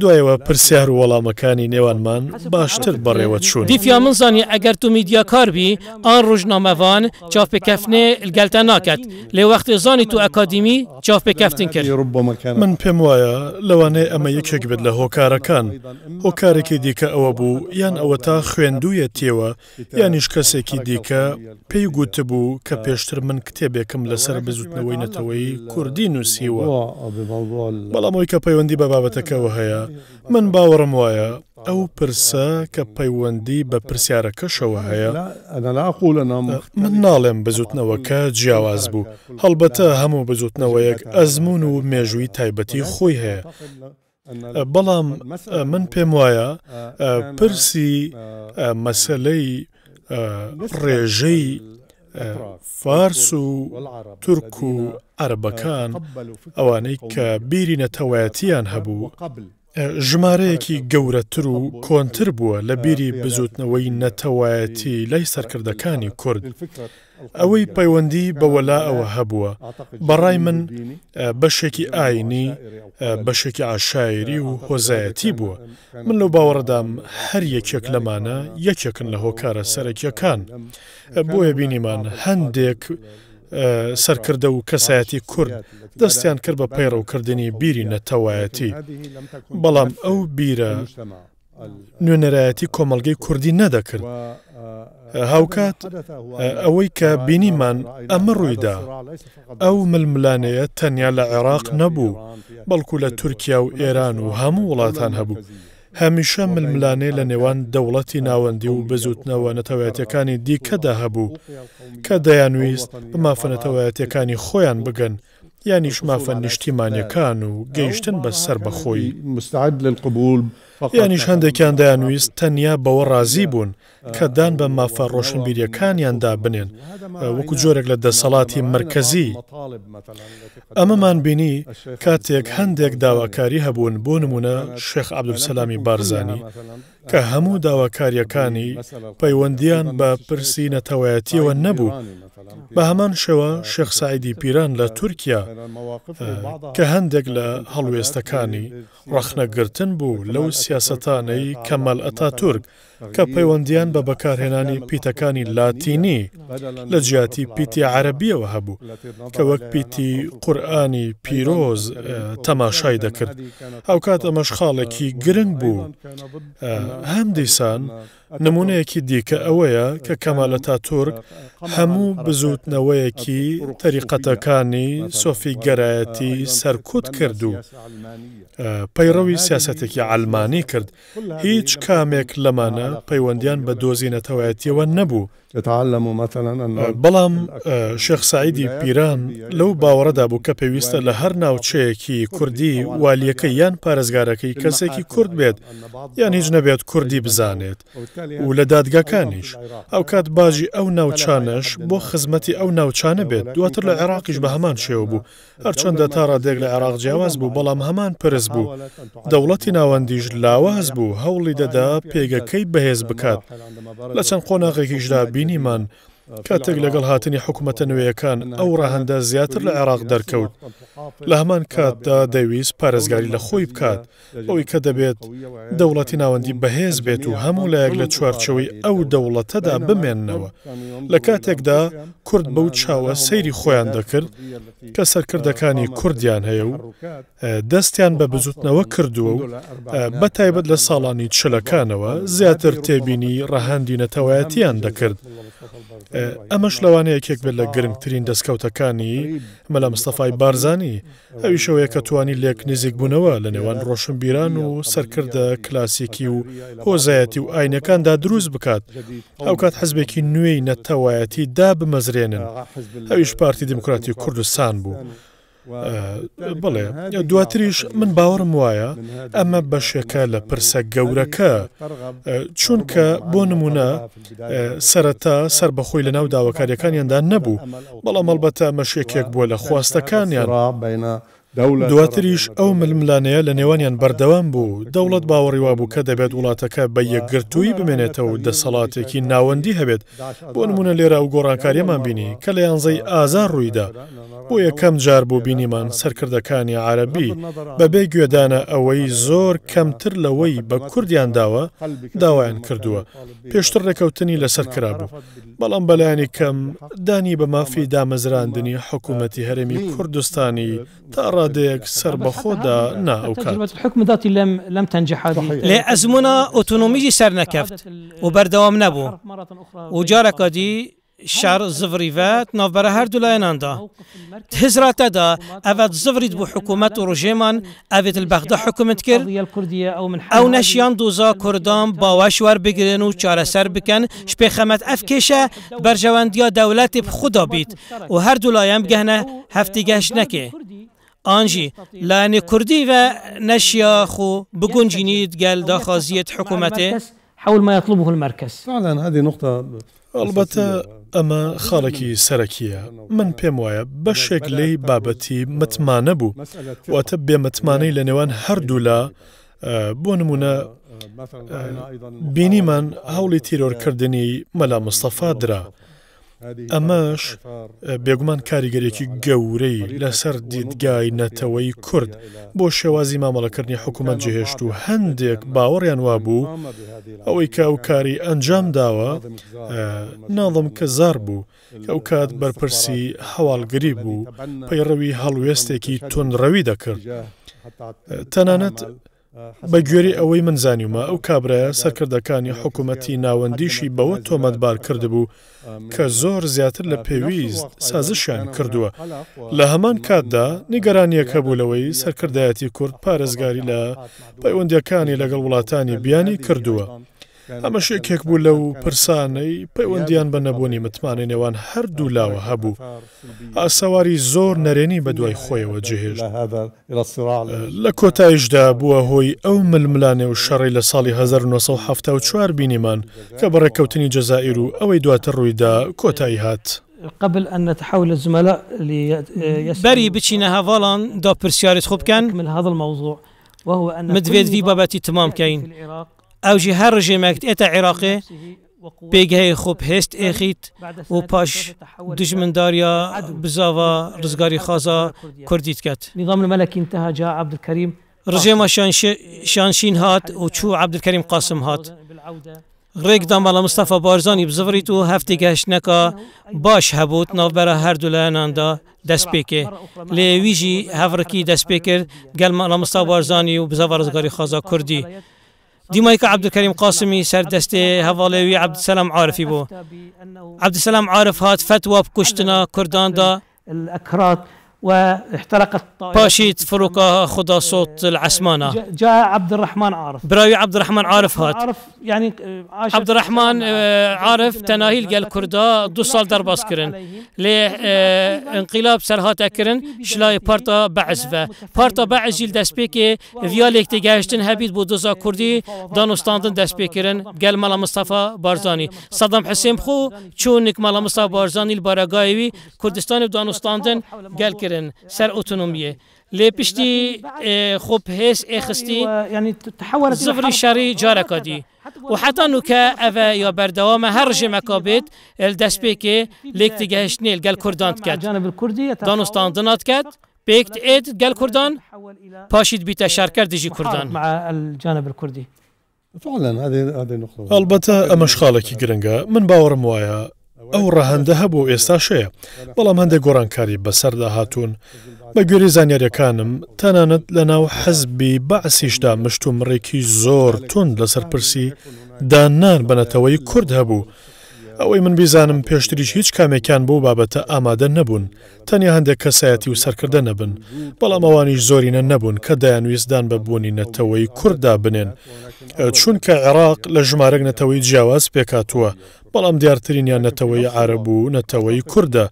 دوایەوە پرسیار وەڵامەکانی نێوانمان باشتر بەڕێوە چوون دیفیا منزانی ئەگەر تو میدیا کاربی ئان ڕژنامەوان چاپێکەفنێ گەلتە ناکات لێ وەختی زانی تو ئەکادیمی چاپێکەفتن کردی من پێم وایە لەوانێ ئەمە یەکێک بێت لە هۆکارەکان هۆکارێکی دیکە ئەوە بوو یان ئەوە تا خوێندوویەتیەوە یانیش کەسێکی دیکە پێی گوتبوو کە پێشتر من کتێبێکم لەسەر بزوتنەوەی نەتەوەی کوردی نووسیوە بەڵام ئەوی کە پەیوەندی بە بابەتەکەەوە هەیە من باوەڕم وایە ئەو پرسە کە پەیوەندی بە پرسیارەکەشەوە هەیە من ناڵێم بزوتنەوەکە جیاواز بوو هەڵبەتە هەموو بزوتنەوەیەک ئەزمون و مێژووی تایبەتی خۆی هەیە. بەڵام من پێم وایە پرسی مەسلەی ڕێژەی فارس و تورک و عربەکان ئەوانەی کە بیری نەتەوایەتیان هەبوو ژمارەیەکی گەورەتر و کۆنتر بووە لە بیری بزوتنەوەی نەتەوایەتی لای سەرکردەکانی کورد. ئەوەی پەیوەندی بەوەلا ئەوە هەبووە بەڕای من بەشێکی ئاینی بەشێکی ئاشاعری و هۆزایەتی بووە من لەو باوەڕدام هەر یەکێک لەمانە یەکێکن لە هۆکارە سەرەکیەکان بۆیە بینیمان هەندێک سەرکردە و کەسایەتی کورد دەستیان کرد بە پەیڕەوکردنی بیری نەتەوایەتی بەڵام ئەو بیرە نوێنەرایەتی کۆمەلگەی کوردی نەدەکرد هاوکات ئەوەی کە بینیمان ئەمە ڕوویدا ئەو ململانەیە تەنیا لە عێراق نەبوو بەڵکو لە تورکیا و ئێران و هەموو وڵاتان هەبوو هەمیشە ململانەی لە نێوان دەوڵەتی ناوەندی و بزوتنەوە نەتەوەەتەکانی دیکەدا هەبوو کە دەیانویست بمافەنەتەوەەتەکانی خۆیان بگەن ینی شمافە نیشتیمانەکان و گەیشتن بە سەر بەخۆی مستعد لە قبول ینیش هەندێکیان دایانویست تەنیا بەوە ڕازی بوون کە دان بە مافە ڕۆشنبیریەکانیاندا بنێن وەکو جۆرێک لە دەسەڵاتی مرکزی ئەمەمان بینی کاتێک هەندێک داواکاری هەبوون بۆ نمونە شێخ عبدولسەلامی بارزانی کە هەموو داواکاریەکانی پەیوەندیان بە پرسی نەتەوایەتیەوە نەبوو بە هەمان شەوە شێخسایدی پیران لە تورکیا کە هەندێک لە هەڵوێستەکانی ڕەخنەگرتن بوو لەو سیاستانەی کەمەل ئەتا تورک کە پەیوەندیان بە بەکارهێنانی پیتەکانی لاتینی لە جیاتی پیتی عەربیەوە هەبوو کە وەک پیتی قورآانی پیرۆز تەماشای دەکرد ئەو کات ئەمەش خاڵێکی گرنگ بوو هەم دیسان نمونەیەکی دیکە ئەوەیە کە کەمالە تاتورک هەموو بزوتنەوەیەکی تەریقەتەکانی سۆفی گەرایەتی سەرکوت کرد و پەیڕەوی سیاسەتێکی ئالمانی کرد هیچ کامێک لەمانە پەیوەندیان بە دۆزی نەتەوایەتیەوە نەبوو تعلم مثلا بەڵام شێخ سعیدی پیران لەو باوەڕەدا بوو کە پێویستە لە هەر ناوچەیەکی کوردی والیەکە یان پارێزگارەکەی کەسێکی کورد بێت یان هیچ نەبێت کوردی بزانێت و لە دادگاکانیش ئەو کات باژی ئەو ناوچانش بۆ خزمەتی ئەو ناوچانە بێت دواتر لە عێراقیش بە هەمان شێوە بوو هەرچەندە تا ڕادێک لە عێراق جیاواز بوو بەڵام هەمان پرس بوو دەوڵەتی ناوەندیش لاواز بوو هەوڵی دەدا پێگەکەی بەهێز بکات لە چەند قۆناغێکیشدا Bini-Mann. کاتێک لەگەڵ هاتنی حکوومەتە نوێیەکان ئەو ڕاهەندە زیاتر لە عێراق دەرکەوت لە هەمان کاتدا دەویست پارێزگاری لە خۆی بکات ئەوی کە دەبێت دەوڵەتی ناوەندی بەهێز بێت و هەموو لایەک لە چوارچەوەی ئەو دەوڵەتەدا بمێننەوە لە کاتێکدا کورد بەو چاوە سەیری خۆیان دەکرد کە سەرکردەکانی کوردیان هەیە و دەستیان بە بزوتنەوە کردووە و بە تایبەت لە ساڵانی چلەکانەوە زیاتر تێبینی ڕەهندی نەتەوایەتیان دەکرد. ئەمەش لەوانەیە یەکێک بێت لە گرنگترین دەستکەوتەکانی مەلا مستەفای بارزانانی ئەویشەوەیە کە توانی لێک نزیک بوونەوە لە نێوان ڕۆشنبیران و سەرکردە کلاسیکی و هۆزایەتی و ئاینەکاندا دروست بکات ئەو کات حزبێکی نوێی نەتەوایەتی دا بمەزرێنن ئەویش پارتی دموکراتی کوردستان بوو بڵێ دواتریش من باوەڕم وایە ئەمە بەشەکە لە پرسە گەورەکە چونکە بۆ نمونە سەرەتا سەر بەخۆی لە ناو داواکاریەکانیاندا نەبوو بەڵام ئەڵبەتە مەشێکێک بووە لە خواستەکانیان ڕابینە. دواتریش ئەو ململانەیە لە نێوانیان بەردەوام بوو دەوڵەت باوەڕیوا بوو کە دەبێت وڵاتەکە بە یەکگرتووی بمێنێتەوە و دەسەڵاتێکی ناوەندی هەبێت بۆ نمونە لێرە و گۆڕانکاریمان بینی کە لە یانزەی ئازار ڕوویدا بۆ یەکەم جار بوو بینیمان سەرکردەکانی عربی بەبێ گوێدانە ئەوەی زۆر کەمتر لەوەی بە کوردیان داوە داوایان کردووە پێشتر ڕێکەوتنی لەسەر کرا بوو بەڵام بەلایانی کەم دانی بە مافی دامەزراندنی حکوومەتتی هەرمی کوردستانی تا ڕاز ديك سرب خودا نا اوكات تجربة الحكم ذاتي لم لم تنجح هذه لا ازمنا اوتونوميجي سر نكفت وبردوام نبو وجارك دي شار زفري فات نوفر هر دولاين اندا تهزرا تدا افت زفريد بو حكومات ورجيمان افت البغدا حكومت كر او نشيان دوزا كردان باواشوار بگرن و چار سر بكن شبخمت افكشا برجوان ديا دولت بخدا بيت و هر دولاين بگهنه هفتي گهش نكه آنجی لانی کردی و نشیاخ و بگنجینید گل داخازیت حکومته حول ما يطلبه المركز فعلا هذه نقطة البته اما خاڵکی سەرەکیە من پێم وایە بەشێک لی بابەتی متمانە بوو واتە بێمتمانەی لنوان نێوان هەردوو لە اه، بۆ نمونە اه، بینیمان هەوڵی تیرۆرکردنی مەلا مستەفا درا ئەمەش بێگومان کاریگەرێکی گەورەی لەسەر دیدگای نەتەوەی کورد بۆ شێوازی مامەڵەکردنی حکوومەت جهێشت و هەندێک باوەڕیان وابوو ئەوەی کە ئەو کاری ئەنجام داوە ناڵم کە زار بوو ئەو کات بەرپرسی هەواڵگری بوو پەیڕەوی هەڵوێستێکی تونڕەوی دەکرد تەنانەت بە گوێری ئەوەی منزانیمە ئەو کابراە سەرکردەکانی حکوومەتی ناوەندیشی بەوە تۆمەتبار کردبوو کە زۆر زیاتر لە پێویست سازشیان کردووە لە هەمان کاتدا نیگەرانیەکە بوولەوەی سەرکردایەتی کورد پارێزگاری لە پەیوەندیەکانی لەگەڵ وڵاتانی بیانی کردووە. ئەمە شێکێک بوو لەو پرسانەی پەیوەندیان بە نەبوونی متمانی نێوان هەردوو لاوە هەبوو ئاسەواری زۆر نەرێنی بە دوای خۆیەوە جهێژ لە کۆتایشدا بووە هۆی ئەو ململانێ و شەڕی لە ساڵی 1970 بینیمان کە بەڕێککەوتنی جەزائیر و ئەوەی دواتە ڕوویدا کۆتایی هات. قبل أن نتحول الزملاء بري بچينا هافالان دا برسيارة خبكن من هذا الموضوع وهو أن مدفيد في باباتي تمام كاين او جي هر مكت اتا عراقي بيجي خوب هست اخيت و دجمن داريا بزاوا رزقاري خازا كرديت كات نظام الملک انتهى جاء عبد الكريم رژیم شانشين هات و عبد الكريم قاسم هات دام على مصطفى بارزاني بزفريتو هفتي كاشنكا باش هبوت نوبره هر دولانان دا لي ويجي هفركي هفرکی دست قال مصطفى بارزاني و بزاوا خازا كردي دیمای که عبدالکریم قاسمی سر دسته حواله عبد السلام عارفی بو عبد السلام عارف هات فتوا بکشتنا کردان دا الاكراد واحترقت طائرة باشيت فروكا خدا صوت آه، العسمانة جاء عبد الرحمن عارف براوي عبد الرحمن عارف هات عارف يعني آه، عبد الرحمن آه، عارف تناهيل قال كردا دو سال در كرن لي انقلاب سر هات اكرن شلاي بارتا بعزفة بارتا بعز جيل دسبيكي فياليك تجاشتن هبيد بودوزا كردي دانوستاندن دسبيكرن قال مالا مصطفى بارزاني صدام حسين خو چونك مالا مصطفى بارزاني البراغايوي كردستان دانوستاندن قال كرن کردن سر اتونومیه لی پشتی اه، خوب هیس اخستی زفری شری جارکادی و حتی نوکا اوه یا بردوام هر جمکابت الدست بیکه لیک تگهش نیل گل کردانت کرد دانستاندنات کرد بيكت ايد قال كردان باشيد بيتا شاركر ديجي كردان مع الجانب الكردي فعلا هذه هذه نقطة البته من باوەڕم وایە ئەو ڕەهندە هەبوو ئێستا شەیە بەڵام هەندێک گۆڕانکاری بەسەردا هاتوون بە گوێری زانیاریەکانم تەنانەت لە ناو حەزبی بەعسیشدا مشت و مڕێکی زۆر تون لەسەر پرسی دانان بنەتەوەی کورد هەبوو. ئەوەی من بیزانم پێشتریش هیچ کامێکیان بۆ بابەتە ئامادە نەبوون تەنیا هەندێک کەسایەتی و سەرکردە نەبن بەڵام ئەوانیش زۆرینە نەبوون کە دایانویستدان بە بوونی نەتەوەی کووردا بنێن چونکە عێراق لە ژمارەك نەتەوەی جیاواز پێکاتووە بەڵام دیارترینیان نەتەوەی عرببوو نەتەوەی کووردە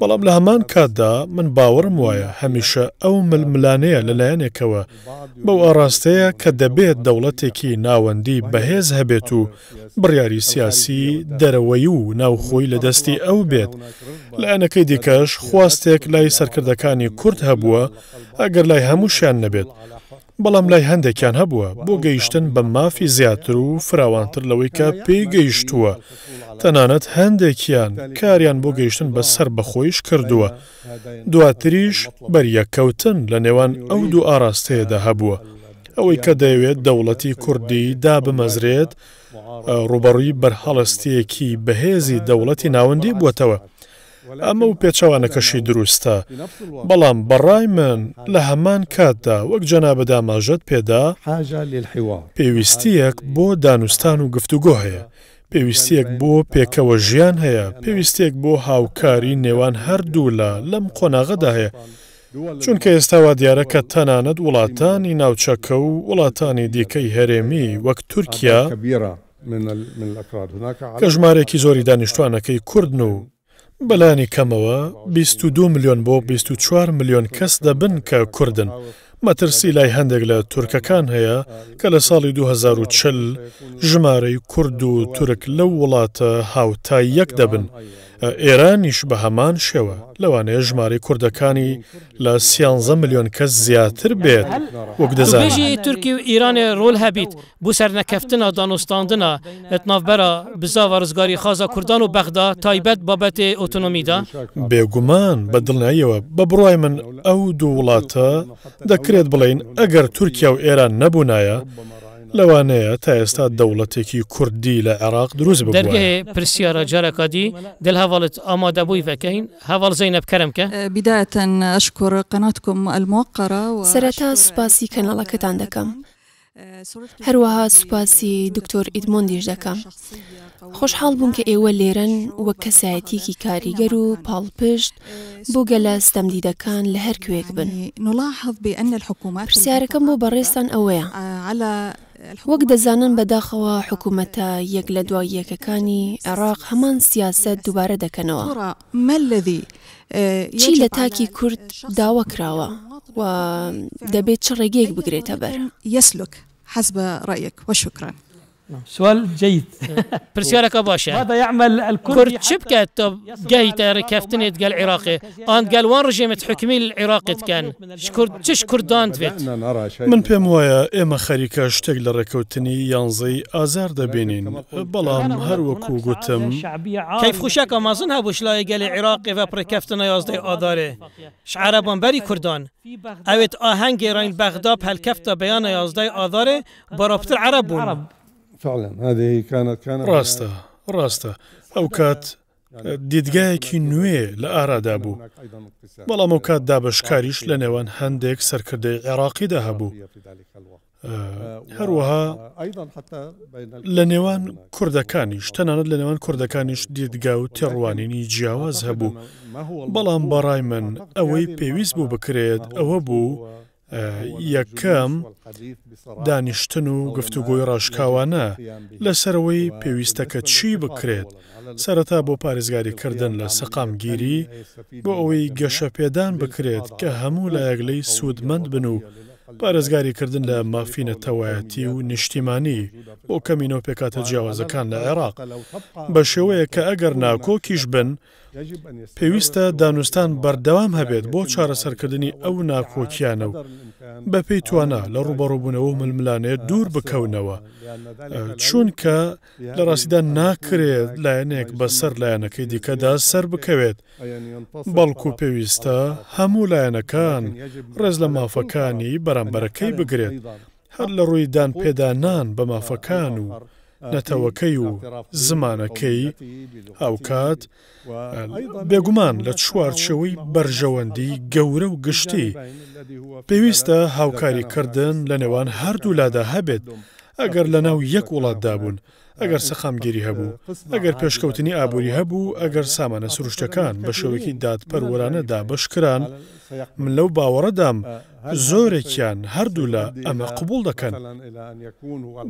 بەڵام لە هەمان کاتدا من باوەڕم وایە هەمیشە ئەو ململانەیە لەلایەنێکەوە بەو ئاراستەیە کە دەبێت دەوڵەتێکی ناوەندی بەهێز هەبێت و بڕیاری سیاسی دەرەوەی و ناوخۆی لە دەستی ئەو بێت لایەنەکەی دیکەش خواستێک لای سەرکردەکانی کورد هەبووە ئەگەر لای هەمووشیان نەبێت بەڵام لای هەندێکیان هەبووە بۆ گەیشتن بە مافی زیاتر و فراوانتر لەوەی کە پێی گەیشتووە تەنانەت هەندێکیان کاریان بۆ گەیشتن بە سەر بەخۆیش کردووە دواتریش بەریەکەوتن لە نێوان ئەو دوو ئاراستەیەدا هەبووە ئەوەی کە دەیەوێت دەوڵەتی کوردی دا بمەزرێت ڕوبەڕووی بەرهەڵستەیەکی بەهێزی دەوڵەتی ناوەندی بووتەوە ئەمە و پێچەوانەکەشی دروستە بەڵام بەڕای من لە هەمان کاتدا وەک جەنابەداماژەت پێدا پێویستیەک بۆ دانوستان و گفتوگۆ هەیە پێویستیەک بۆ پێکەوە ژیان هەیە پێویستێک بۆ هاوکاری نێوان هەردوو لە لەم قۆناغەدا هەیە. چونکە ئێستاوا دیارەکە تەنانەت وڵاتانی ناوچەکە و وڵاتانی دیکەی هەرێمی وەک تورکیا کە ژمارێکی زۆری دانیشتوانەکەی کوردن و بەلانی کەمەوە 22 میلیۆن بۆ 24 میلیۆن کەس دەبن کە کوردن. مەترسی لای هەندێک لە تورکەکان هەیە کە لە ساڵی 2040 ژمارەی کورد و تورک لەو وڵاتە هاوتای یەک دەبن. ئێرانیش بە هەمان شێوە لەوانەیە ژماری کوردەکانی لە سیانزە میلیۆن کەس زیاتر بێت وەک دەزانژی تورکی و ئیرانێ ڕۆل هەبیت بوو سەرنەکەفتنە دانوستاندنە ئەتنافبەرە بزاوە ڕزگاری خازە کوردان و بەغدا تایبەت بابەتێ ئۆتۆنمیدا بێگومان بە دڵناییەوە بە بڕای من ئەو دوو وڵاتە دەکرێت بڵین ئەگەر تورکیا و ئێران نەبوونایە لوانه تا ئێستا دەوڵەتێکی کوردی لە عێراق دروست بە دەرگەهەیە پرسیارە جارەکە دی دل هەواڵت ئامادەبووی بەکەین هەواڵ زەینە بکەرم کە أه، بیداەن ئەشکۆڕ قەناتکم ئەلمۆقەرە سەرەتا سوپاسی کەنەڵەکەتان دەکەم. هروها أه، سپاسی دکتۆر ئیدمۆندیش دکم خۆشحاڵ بوون کە ئێوە لێرەن وە کەسایەتێکی کاریگەر و پاڵپشت بۆ گەلە ستەمدیدەکان لە هەر کوێک بن پرسیارەکەم بۆ بەڕێستان ئەوەیە وەک دەزانن بەداخەوە حکوومەتە یەک لە دوای یەکەکانی عێراق هەمان سیاست دووبارە دەکەنەوە چی لە تاکی کورد داوە کراوە و دەبێت چ ڕێگەیەک بگرێتە بەر یسلک حەز بە ڕەیەک وەشکرن. نعم. سؤال جيد [laughs] برسيارك [laughs] باشا ماذا يعمل الكردي كرد شبكة توب جاي تاري كافتني تقال عراقي آن قال وان رجيمة حكمي العراقي كان شكر تش كردان من بيم وايا إما خريكا شتق لركوتني يانزي آزار دبينين بلام هر وكو قتم كيف خوشاك أمازن بوش لاي قال عراقي فبر كافتنا يازدي آداري شعربان بري كردان اوت آهنگ راين بغداد هل كفتا بيان يازدي آداري برابطر عرب هذه كانت كانت ڕاستە ڕاستە ئەو کات دیدگایەکی نوێ لە ئارادا بوو بەڵام ئەو کات دابشکاریش لە نێوان هەندێک سەرکردی عێراقیدا هەبوو هەروەها لە نێوان کوردەکانیش تەنانەت لە نێوان کوردەکانیش دیدگا و تێڕوانینی جیاواز هەبوو بەڵام بەڕای من ئەوەی پێویست بوو بکرێت ئەوە بوو یەکەم دانیشتن و گفتوگۆی ڕاشکاوانە لەسەرەوەی پێویستەکە چی بکرێت سەرەتا بۆ پارێزگاریکردن لە سەقامگیری بۆ ئەوەی گەشە پێدان بکرێت کە هەموو لایەگلەی سوودمەند بن و پارێزگاریکردن لە مافینەتەوایەتی و نیشتیمانی بۆ کەمینۆ پێکاتە جیاوازەکان لە عێراق بە شێوەیە کە ئەگەر ناکۆکیش بن پێویستە دانوستان بەردەوام هەبێت بۆ چارەسەرکردنی ئەو ناکۆکیانە و بە پێی توانە لە ڕوبەڕووبوونەوە ململانێ دوور بکەونەوە چونکە لە ڕاستیدا ناکرێت لایەنێک بەسەر لایەنەکەی دیکەدا سەر بکەوێت بەڵکو پێویستە هەموو لایەنەکان ڕێز لە مافەکانی بەرامبەرەکەی بگرێت هەر لە ڕوویدان پێدانان بە مافەکان و نەتەوەکەی و زمانەکەی هاوکات بێگومان لە چوارچەوەی بەرژەوەندی گەورە و گشتی پێویستە هاوکاریکردن لە نێوان هەردوو لادا هەبێت ئەگەر لە ناو یەک وڵاتدا بوون ئەگەر سەخامگیری هەبوو ئەگەر پێشکەوتنی ئابووری هەبوو ئەگەر سامانە سروشتەکان بە شێوەیەکی دادپەروەرانەدا بەشکران من لەو باوەڕەدام زۆرێکیان هەردوو لە ئەمە قوبول دەکەن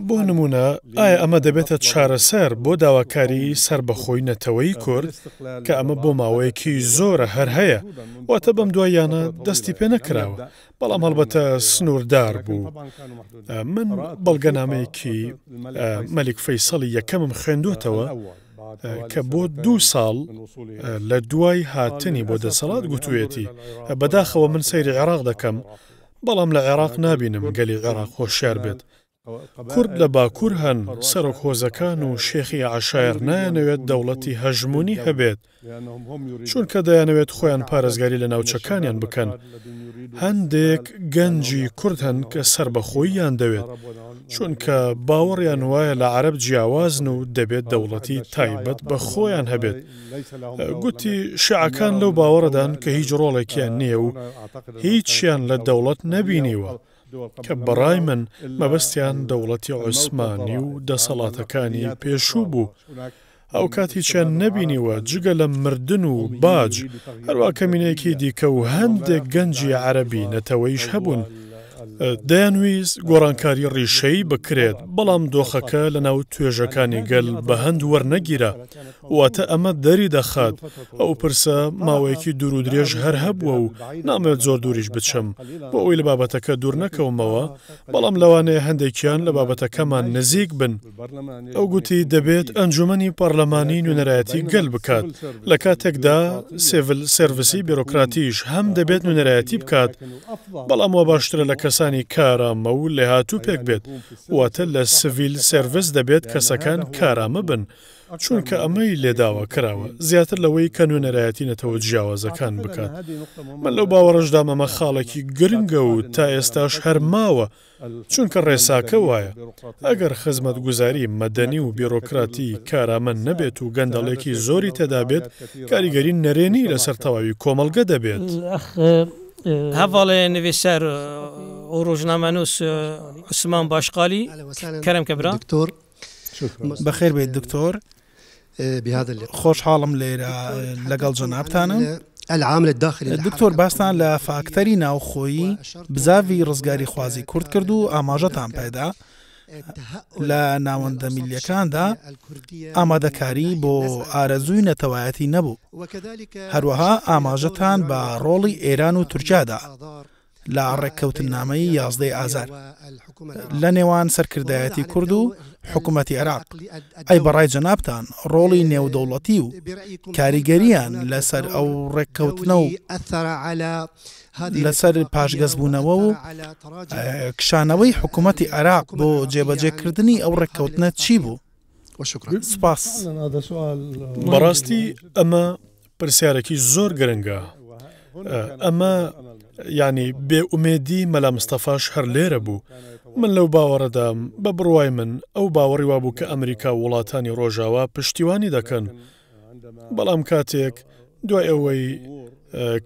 بۆ نمونە ئایا ئەمە دەبێتە چارەسەر بۆ داواکاری سربەخۆی نەتەوەی کورد کە ئەمە بۆ ماوەیەکی زۆرە هەر هەیە واتە بەم دوایانە دەستی پێ نەکراوە بەڵام هەڵبەتە سنووردار بوو من بەڵگەنامەیەکی مەلیک فەیسەڵی یەکەمم خوێندوتەوە کە بۆ دوو ساڵ لە دوای هاتنی بۆ دەسەڵات گوتوویەتی بەداخەوە من سەیری عێراق دەکەم بەڵام لە عێراق نابینم گەلی عێراق خۆشیار بێت کورد لە باکوور هەن سەرۆک هۆزەکان و شێخی عشایر نایانەوێت دەوڵەتی هەژمونی هەبێت چونکە دەیانەوێت خۆیان پارێزگاری لە ناوچەکانیان بکەن هەندێک گەنجی کورد هەن کە سربەخۆییان دەوێت چونکە باوەڕیان وایە لە عرب جیاوازن و دەبێت دەوڵەتی تایبەت بە خۆیان هەبێت گوتی شعەکان لەو باوەڕدان کە هیچ ڕۆڵێکیان نییە و هیچیان لە دەوڵەت نەبینیوە. کە بەڕای من مەبەستیان دەوڵەتی عوسمانی و دەسەڵاتەکانی پێشوو بوو. ئەو کاتی چیان نەبینیوە جگە لە مردن و باج هەروە کەمینەیەکی دیکە و هەندێک گەنجی عەربی نەتەوەیش هەبوون دەیانویست گۆڕانکاری ڕیشەی بکرێت بەڵام دۆخەکە لە ناو توێژەکانی گەل بە هەند وەرنەگیرە واتە ئەمە دەری دەخات ئەو پرسە ماوەیەکی دوور و درێژ هەر هەبووە و نامێت زۆر دووریش بچم بۆ ئەوی لە بابەتەکە دوور نەکەومەوە بەڵام لەوانەیە هەندێکیان لە بابەتەکەمان نزیک بن ئەو گوتی دەبێت ئەنجومی پەرلەمانی نوێنەرایەتی گەل بکات لە کاتێکدا سێڤل سرویسی بیرۆکراتیش هەم دەبێت نوێنەرایەتی بکات بەڵام وە باشترە لە کەسان کەسەکانی کارامە و لێ هاتوو پێک بێت واتە لە سڤیل سرڤس دەبێت کەسەکان کارامە بن چونکە ئەمەی لێداوە کراوە زیاتر لەوەی کەنوونەرایەتی نەتەوە جیاوازەکان بکات من لەو باوەڕشدا مەمە خاڵێکی گرنگە و تا ئێستاش هەرماوە چونکە ڕێساکە وایە ئەگەر خزمەت گوزاری مەدەنی و بیرۆکراتی کارامە نەبێت و گەندەڵێکی زۆری تێدابێت کاریگەری نەرێنی لەسەر تەواوی کۆمەلگە دەبێت. هەڤڵێ نوێسەر او ڕۆژنامانوس عوسمان باشقالی کەرم کە برا دکتۆر بەخێر بێت دکتۆر خۆشحاڵم لێرە لەگەڵ جەنابتانە العامل داخلی دکتۆر باستان لە فاکتەری ناوخۆیی بزاوی ڕزگاری خوازی کورد کرد و ئاماژەتان پێدا. لە ناوەندە میلیەکاندا ئامادەکاری بۆ ئارەزووی نەتەوایەتی نەبوو هەروەها ئاماژەتان بە ڕۆڵی ئێران و تورکیادا لە ڕێککەوتن نامەی یازدەی ئازار لە نێوان سەرکردایەتی کورد و حکوومەتتی عراق ئەی بەڕای جەنابان ڕۆڵی نێودەوڵەتی و کاریگەریان لەسەر ئەو ڕێککەوتنە و لەسەر پاشگەزبوونەوە و کشانەوەی حکوومەتتی عراق بۆ جێبەجێکردنی ئەو ڕێککەوتنە چی بوو؟ سپاس بەڕاستی ئەمە پرسیارێکی زۆر گرنگە ئەمە ینی بێئومێدی مەلا مستەفاش هەر لێرە بوو من لەو باوەڕەدام بە بڕوای من ئەو باوەڕی وابوو کە ئەمریکا وڵاتانی ڕۆژاوا پشتیوانی دەکەن بەڵام کاتێک دوای ئەوەی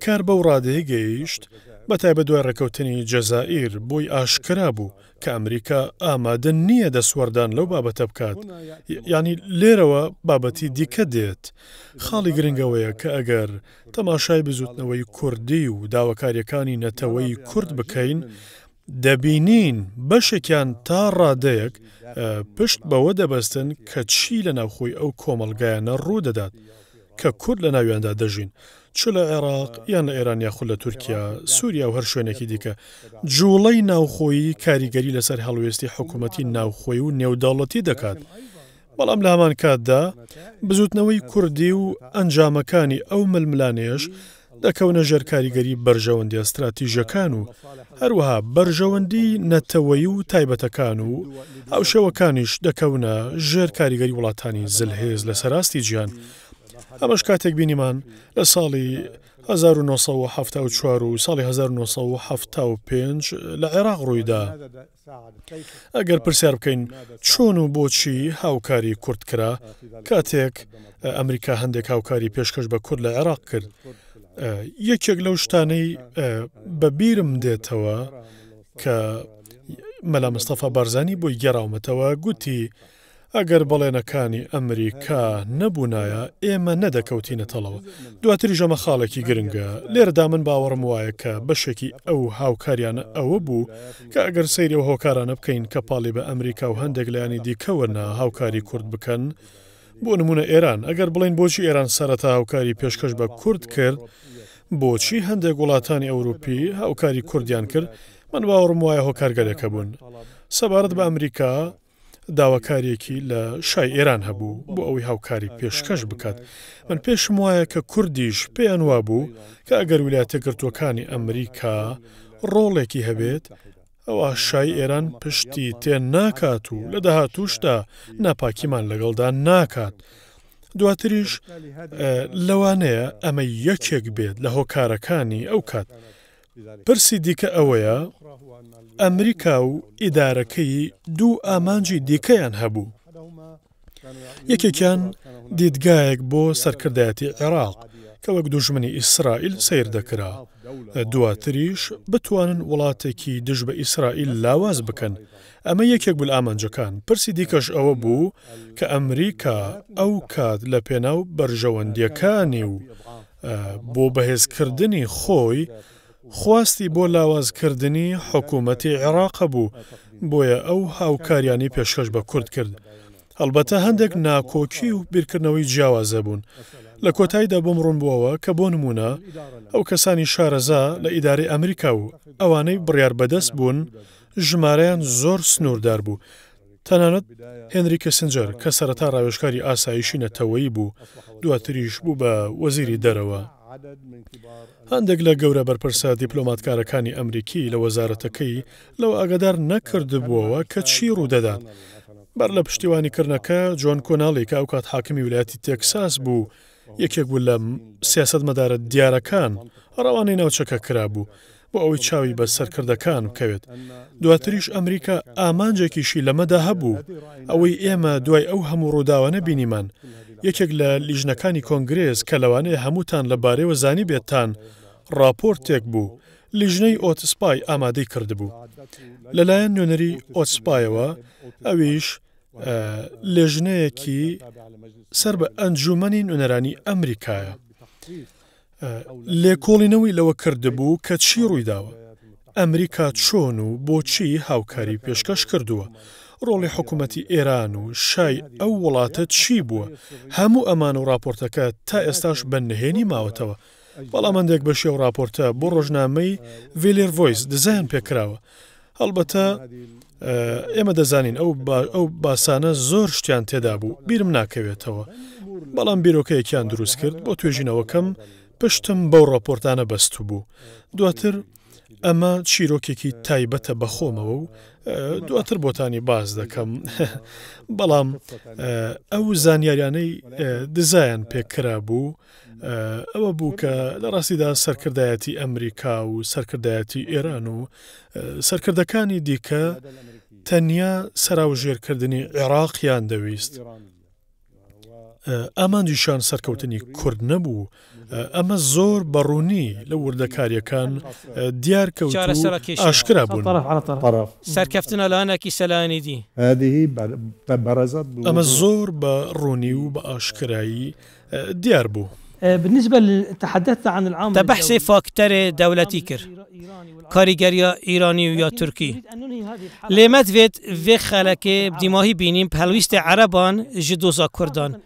کار بەو ڕادەیە گەیشت بەتای بە دوای ڕێکەوتنی جەزائیر بۆی ئاشکرا بوو کە ئەمریکا ئامادە نییە دەسوەردان لەو بابەتە بکات ینی لێرەوە بابەتی دیکە دێت خاڵی گرنگەوەیە کە ئەگەر تەماشای بزوتنەوەی کوردی و داواکاریەکانی نەتەوەی کورد بکەین دەبینین بەشێکیان تا ڕادەیەک پشت بەوە دەبەستن کە چی لە ناوخۆی ئەو کۆمەلگایانە ڕوودەدات کە کورد لە ناویاندا دەژین چ لە عێراق یان لە ئێرانیا خو لە تورکیا سووریا و هەر شوێنێکی دیکە جوڵەی ناوخۆیی کاریگەری لەسەر هەڵوێستی حکوومەتی ناوخۆی و نێوداڵەتی دەکات. بەڵام لە هەمان کاتدا بزوتنەوەی کوردی و ئەنجامەکانی ئەو ململانێش دەکەونە ژێر کاریگەری بەرژەوەندی ئەستراتیژەکان و هەروەها بەرژەوەندی نەتەوەی و تایبەتەکان و ئەو شێوەکانیش دەکەونە ژێر کاریگەری وڵاتانی زلهێز لە سەراستی گیان ئەمەش کاتێک بینیمان لە ساڵی 1970 و ساڵی 1970 لە عێراق ڕوویدا ئەگەر پرسیار بکەین چۆن و بۆچی هاوکاری کورت کرا کاتێک ئەمریکا هەندێک هاوکاری پێشکەش بە کورد لە عێراق کرد یەکێک لەو شتانەی بەبیرم دێتەوە کە مەلا مستەفا بارزانانی بۆی گەڕاومەتەوە گوتی ئەگەر بەڵێنەکانی ئەمریکا نەبوونایە ئێمە نەدەکەوتینەتەڵەوە دواتری ژەمە خاڵێکی گرنگە لێرەدا من باوەڕم وایە کە بەشێکی ئەو هاوکاریانە ئەوە بوو کە ئەگەر سەیری و هۆکارانە بکەین کە پاڵی بە ئەمریکا و هەندێک لایانی دیکەوەنا هاوکاری کورد بکەن بۆ نمونە ئێران ئەگەر بڵین بۆچی ئێران سەرەتا هاوکاری پێشکەش بە کورد کرد بۆچی هەندێک وڵاتانی ئەوروپی هاوکاری کوردیان کرد من باوەڕم وایە هۆکارگەرێکە بوون سەبارەت بە ئەمریکا داواکارێکی لە شای ئێران هەبوو بۆ ئەوەی هاوکاری پێشکەش بکات من پێشم وایە کە کوردیش پێیانوا بوو کە ئەگەر ویلاتە گرتوەکانی ئەمریکا ڕۆڵێکی هەبێت ئەو شای ئێران پشتی تێن ناکات و لە داهاتوشدا ناپاکیمان لەگەڵدا ناکات. دواتریش لەوانەیە ئەمە یەکێک بێت لە هۆکارەکانی ئەو کات پرسی دیکە ئەوەیە ئەمریکا و ئیدارەکەی دوو ئامانجی دیکەیان هەبوو. یەکێکیان دیدگایەک بۆ سەرکردایەتی عێراق کە وەک دوژمنی ئیسرائیل سیر دەکرا. دواتریش بتوانن وڵاتێکی دژ بە ئیسرائیل لاواز بکەن. ئەمە یەکێک بول ئامانجەکان پرسی دیکەش ئەوە بوو کە ئەمریکا ئەو کات لە پێناو بەرژەوەندیەکانی و بۆ بەهێزکردنی خۆی خواستی بۆ لاوازکردنی حکوومەتی عێراق بوو بۆیە ئەو هاوکاریانی پێشکەش بە کورد کرد. هەڵبەتە هەندێک ناکۆکی و بیرکردنەوەی جیاوازە بوون. لە کۆتاییدا بۆم ڕوون بووەوە کە بۆ نمونە ئەو کەسانی شارەزا لە ئیداری ئەمریکا و ئەوانەی بڕیار بەدەست بوون ژمارەیان زۆر سنووردار بوو. تەنانەت هێنری کەسنجەر کە سەرەتا ڕاوێشکاری ئاسایشی نەتەوەی بوو دواتریش بوو بە وەزیری دەرەوە. هەندێک لە گەورە بەرپرسە دیپلۆماتکارەکانی ئەمریکی لە وەزارەتەکەی لەو ئاگادار نەکردبووەوە کە چی ڕوودەدات. بەر لە پشتیوانیکردنەکە جۆن کۆناڵی کە ئەو کات حاکمی ویلایەتی تێکساس بوو یەکێک بوو لە سیاست مەدارە دیارەکان ڕەوانەی ناوچەکە کرابوو بۆ ئەوەی چاوی بە سەرکردەکان بکەوێت دواتریش ئەمریکا ئامانجێکیشی لەمەدا هەبوو ئەوەی ئێمە دوای ئەو هەموو ڕووداوە نەبینیمان یەکێک لە لیژنەکانی کۆنگرێز کە لەوانەیە هەمووتان لەبارەوە زانی بێتتان راپۆرتێک بوو لیژنەی ئۆتسپای ئامادەی کردبوو لەلایەن نوێنەری ئۆتسپایەوە ئەویش لێژنەیەکی سەر بە ئەنجومنی نوێنەرانی ئەمریکایە لێکۆڵینەوەی لەوە کردبوو کە چی ڕوویداوە ئەمریکا چۆن و بۆچی هاوکاری پێشکەش کردووە ڕۆڵی حکوومەتتی ئێران و شای ئەو وڵاتە چی بووە هەموو ئەمان و راپۆرتەکە تا ئێستاش بەنهێنی ماوەتەوە بەڵامەندێک بەشێ و راپۆرتە بۆ ڕۆژنامەی ویلێر ڤۆیس دزایان پێکراوە هەڵبەتە ئێمە دەزانین ئەو ئەو باسانە زۆر شتیان تێدا بوو بیرم ناکەوێتەوە بەڵام بیرۆکەیەکیان دروست کرد بۆ توێژینەوەکەم پشتم بەو ڕاپۆرتانە بەست بوو دواتر ئەمە چیرۆکێکی تایبەتە بەخۆمەوە و دواتر بۆتانی باز دەکەم [laughs] بەڵام ئەو زانیاریانەی دزایان پێکرا بوو ئەوە بوو کە لە ڕاستیدا سەرکردایەتی ئەمریکا و سەرکردایەتی ئێران و سەرکردەکانی دیکە تەنیا سەراوژێرکردنی عێراقیان دەویست ئامانجیشان سەرکەوتنی کورد نەبوو أه، اما زور بروني لور دكار كان أه، ديار كوتو اشكرا بون طرف على طرف طرف سركفتنا الان كي سلاني دي هذه برزت اما زور بروني وباشكراي أه، ديار بو بالنسبه تحدثت عن العام تبحث فاكتر دولتيكر کاریگریا ایرانی و یا ترکی لیمت وید وی خلک دیماهی بینیم پلویست عربان جدوزا کردان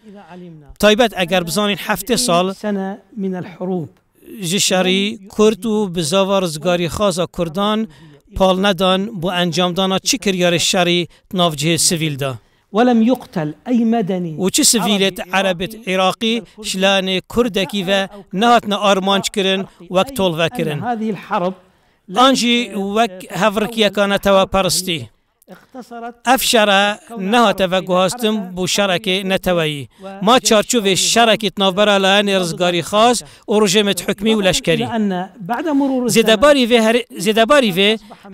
تایبت اگر بزانین هفته سال جشاری کرد و بزاوار زگاری خواز کردان پال ندان بو انجام دانا چی کریار شری نافجه سویل دا ولم یقتل ای مدنی و چه سویلت عربت عراقي شلان كردكي و نهاتنا آرمانج كرن وقت طول وكرن ئەنجی وەک هەڤڕکیەکانەتەوە پەرستی. ئەف شەرە نەهاتەوە گوهاستم بوو شەرەکی نەتەوەیی ما چارچوێ شەرەکیت ناوبەرە لایەنێ ڕزگاری خاص و ڕژێمت حکمی و لەشکری زێدەباری وێ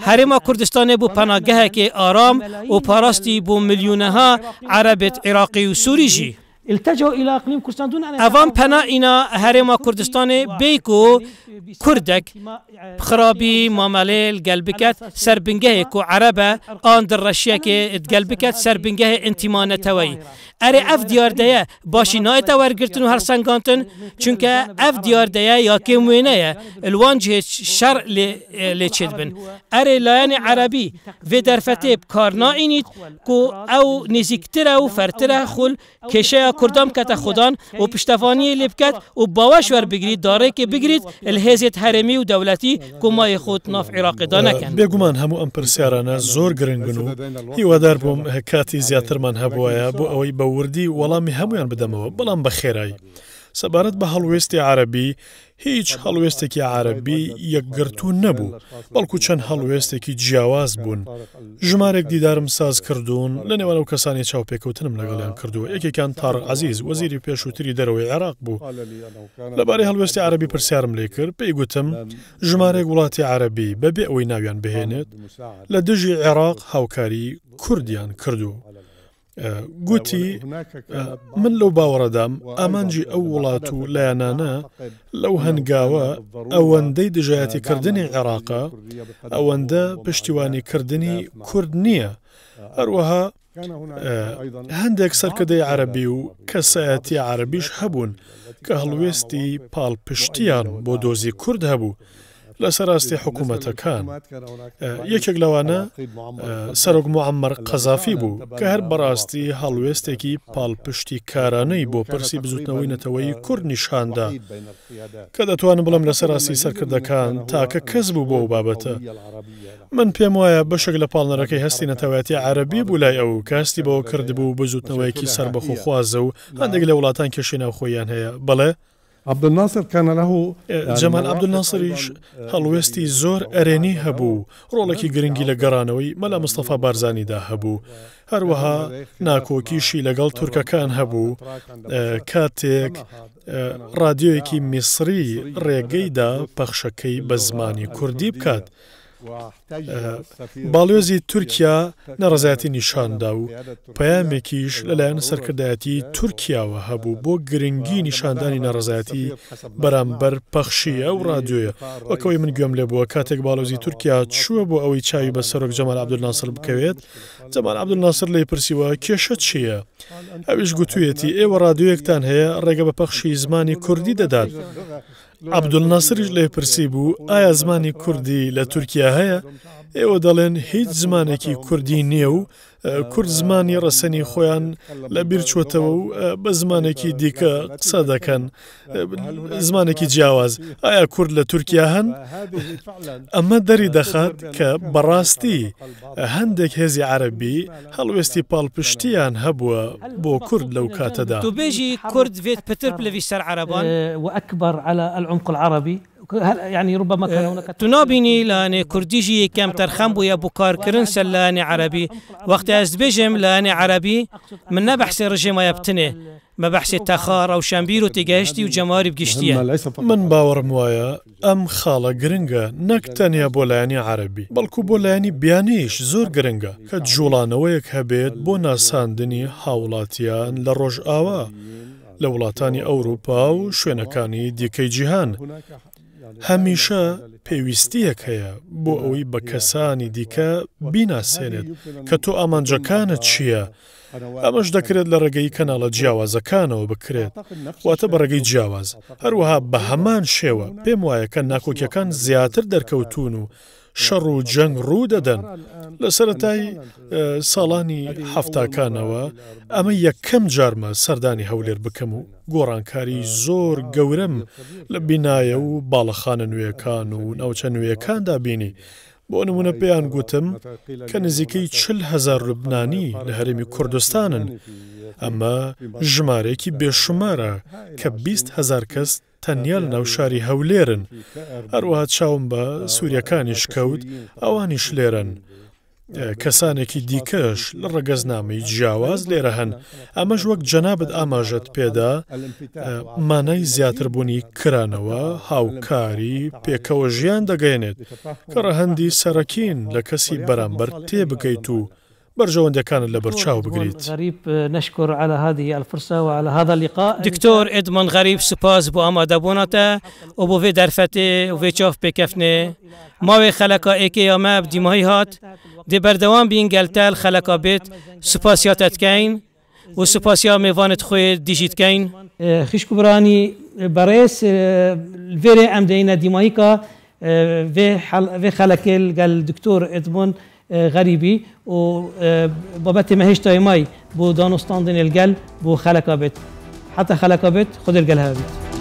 هەرێما کوردستانێ بوو پەناگەهەکی ئارام و پاراستی بۆ میلیونەها عربێت عێراقی و سووریژی. التجوا الى اقليم كردستان دون ان اوان پنا اینا هرم کردستان بیکو کردک خرابی معامله گلبکت سربنگه کو عربه آن در رشیا که گلبکت سربنگه انتمانه توی اری اف دیار ده باشی نایت ورگرتن و هر يعني سنگانتن چونکه اف دیار ده یا که موینه الوان جه شر لی چید بن اری لاین عربی و درفته کار ناینید کو او نزیکتره و فرتره خول کشه کوردام کەتە خوددان و پشتەفانی لێ بکات و باوەشوەەر بگریت دارێکی بگریت هێزیت هەرمی و دەوڵەتی کۆمای خۆت ناف عێراقیدانەکەن بێگومان هەموو ئەم پرسیارانە زۆر گرنگن و هیوادار بووم کاتی زیاترمان هەبواە بۆ ئەوەی بە وردی وەڵامی هەمویان بدەمەوە بەڵام بە خێرایی. سەبارەت بە هەڵوێستی عربی هیچ هەڵوێستێکی عربی یەکگرتوون نەبوو بەڵکو چەند هەڵوێستێکی جیاواز بوون ژمارێک دیدارم ساز کردوون لە نێوان و کەسانی چاوپێکوتنم لەگەڵیان کردووە یەکێکان تار عزیز وەزیری پێشووتری دەرەوەی عراق بوو لەبارەی هەڵوێستی عربی پرسیارم لێ کرد پێی گوتم ژمارێک وڵاتی عربی بەبێ ئەوەی ناویان بهێنێت لە دژی عێراق هاوکاری کوردیان کردو گوتی من لەو باوەڕەدام ئامانجی ئەو وڵات و لایەنانە لەو هەنگاوە ئەوەندەی دژایەتیکردنی عێراقا ئەوەندە پشتیوانیکردنی کورد نییە هەروەها هەندێک سەرکردەی عەربی و کەسایەتی عەربیش هەبوون کە هەڵوێستی پاڵپشتیان بۆ دۆزی کورد هەبوو لە سەراستی حکوومەتەکان یەکێک لەوانە سەرۆک معمەر قەزافی بوو کە هەر بەڕاستی هەڵوێستێکی پاڵپشتی کارانەی بۆ پرسی بزوتنەوەی نەتەوەی کورد نیشاندا کە دەتوانم بڵم لە سەراسی سەرکردەکان تاکە کەس بوو بۆ و بابەتە من پێم وایە بەشێک لە پاڵنەرەکەی هەستی نەتەوەتی عربی بوو لای ئەو کاستی بەوە کرد بوو بزوتنەوەیکی سربەخۆخوازە و هەندێک لە وڵاتان کێشی ناوخۆیان هەیە بەڵێ عبدناصر كان له جمال عبدناصریش هەڵوێستی زۆر ئەرێنی هەبوو ڕۆڵێکی گرنگی لە گەڕانەوەی مەلا مستەفا بارزانیدا هەبوو هەروەها ناکۆکیشی لەگەڵ تورکەکان هەبوو کاتێک رادیۆیەکی میسری ڕێگەیدا پەخشەکەی بە زمانی کوردی بکات. باڵێزی تورکیا نەڕزایەتی نیشاندا و پەیامێکیش لەلایەن سەرکردایەتی تورکیاوە هەبوو بۆ گرنگی نیشاندانی نەڕزایەتی بەرامبەر پەخشیە و رادیۆیە وەکەوەی من گوێم لێ بووە کاتێک باڵۆزی تورکیا چووە بۆ ئەوەی چاوی بە سەرۆک جەمال عبدولناسر بکەوێت جەمال عبدولناسر لی پرسیوە کێشە چییە؟ ئەویش گوتوویەتی ئێوە رادیۆیەکتان هەیە ڕێگە بە پەخشی زمانی کوردی دەدات عبدولناسریش لێ پرسی بوو ئایا زمانی کوردی لە تورکیا هەیە ئێوە دەڵێن هیچ زمانێکی کوردی نییە و کورد زمانی ڕەسەنی خۆیان لە بیرچوتەوە و بە زمانێکی دیکە قسە دەکەن زمانێکی جیاواز ئایا کورد لە تورکیا هەن ئەمە دەری دەخات کە بەڕاستی هەندێک هێزی عربی هەڵوێستی پاڵپشتیان هەبووە بۆ کورد لەو کاتەدا دوبێژی کورد بێت پتر لەوی سەر عربان وەکبەر على العمق العربی ینی ڕوبەمە تو نبینی لانێ کوردیژی یەکەم تەرخەم بووە بۆ کارکردن سەر لاانی عربی وەختی ئەس بێژم لاانی عربی من نەبحسی ڕژێمایە بتنێ. بە بەحسێت تەخارە و شەمبیر و تێگەشتی و جەماری بگشتیە من باوەڕم وایە ئەم خاڵە گرنگە نەک تەنیا بۆ لایانی عربی بەڵکو بۆ لایانی بیانیش زۆر گرنگە کە جوڵانەوەیەک هەبێت بۆ ناساندنی هاوڵاتیان لە ڕۆژئاوا لە وڵاتانی ئەوروپا و شوێنەکانی دیکەی جیهان هەمیشە پێویستیەک هەیە بۆ ئەوەی بە کەسانی دیکە بیناسێنێت کە تۆ ئامانجەکانت چییە؟ ئەمەش دەکرێت لە ڕێگەی کەناڵە جیاوازەکانەوە بکرێت واتە بە ڕێگەی جیاواز هەروەها بە هەمان شێوە پێم وایە کە ناکۆکیەکان زیاتر دەرکەوتون و شەڕ و جەنگ ڕوو دەدەن لە سەتای ساڵانی هەفتاکانەوە ئەمە یەکەم جارمە سەردانی هەولێر بکەم و گۆڕانکاری زۆر گەورەم لە بینایە و باڵەخانە نوێیەکان و ناوچە نوێیەکاندا بینی بۆ نمونە پێیان گوتم کە نزیکەی چل هزار لوبنانی لە هەرمی کوردستانن ئەمە ژمارێکی بێشمارە کە 20 هزار کەس تەنیا لە ناوشاری هەولێرن هەروەها چاوم بە سووریەکانیش کەوت ئەوانیش لێرن. کەسانێکی دیکەش لە ڕەگەزنامەی جیاواز لێرە هەن ئەمەش وەک جەنابەت ئاماژەت پێدا مانای زیاتربوونی کرانەوە هاوکاری پێکەوە ژیان دەگەێنێت کە ڕەهەندی سەرەکین لە کەسی بەرامبەر تێبگەیت و برجو برجەوەندەکانت لە بەرچاو بقريت غريب آه، نشكر على هذه الفرصة وعلى هذا اللقاء دكتور إدمان غريب سباز أما بۆ ئامادەبوونەتە و بۆ vê دەرفەتێ و ما وي خلقا إيكي يا ماب دي ماهي هات دێ بەردەوام بین گەلتەل بيت بێت سوپاسیاتەتکەین و جيت كين خۆی دیژیتکەین آه، باريس آه، الفيري أم دينا دي ماهيكا في خلقا قال دكتور إدمان آه، غريبي و وبابت آه، ماهيش تايماي بو دانستان دين الجل بو خلقه بيت حتى خلقه بيت خد الجل الجلها بيت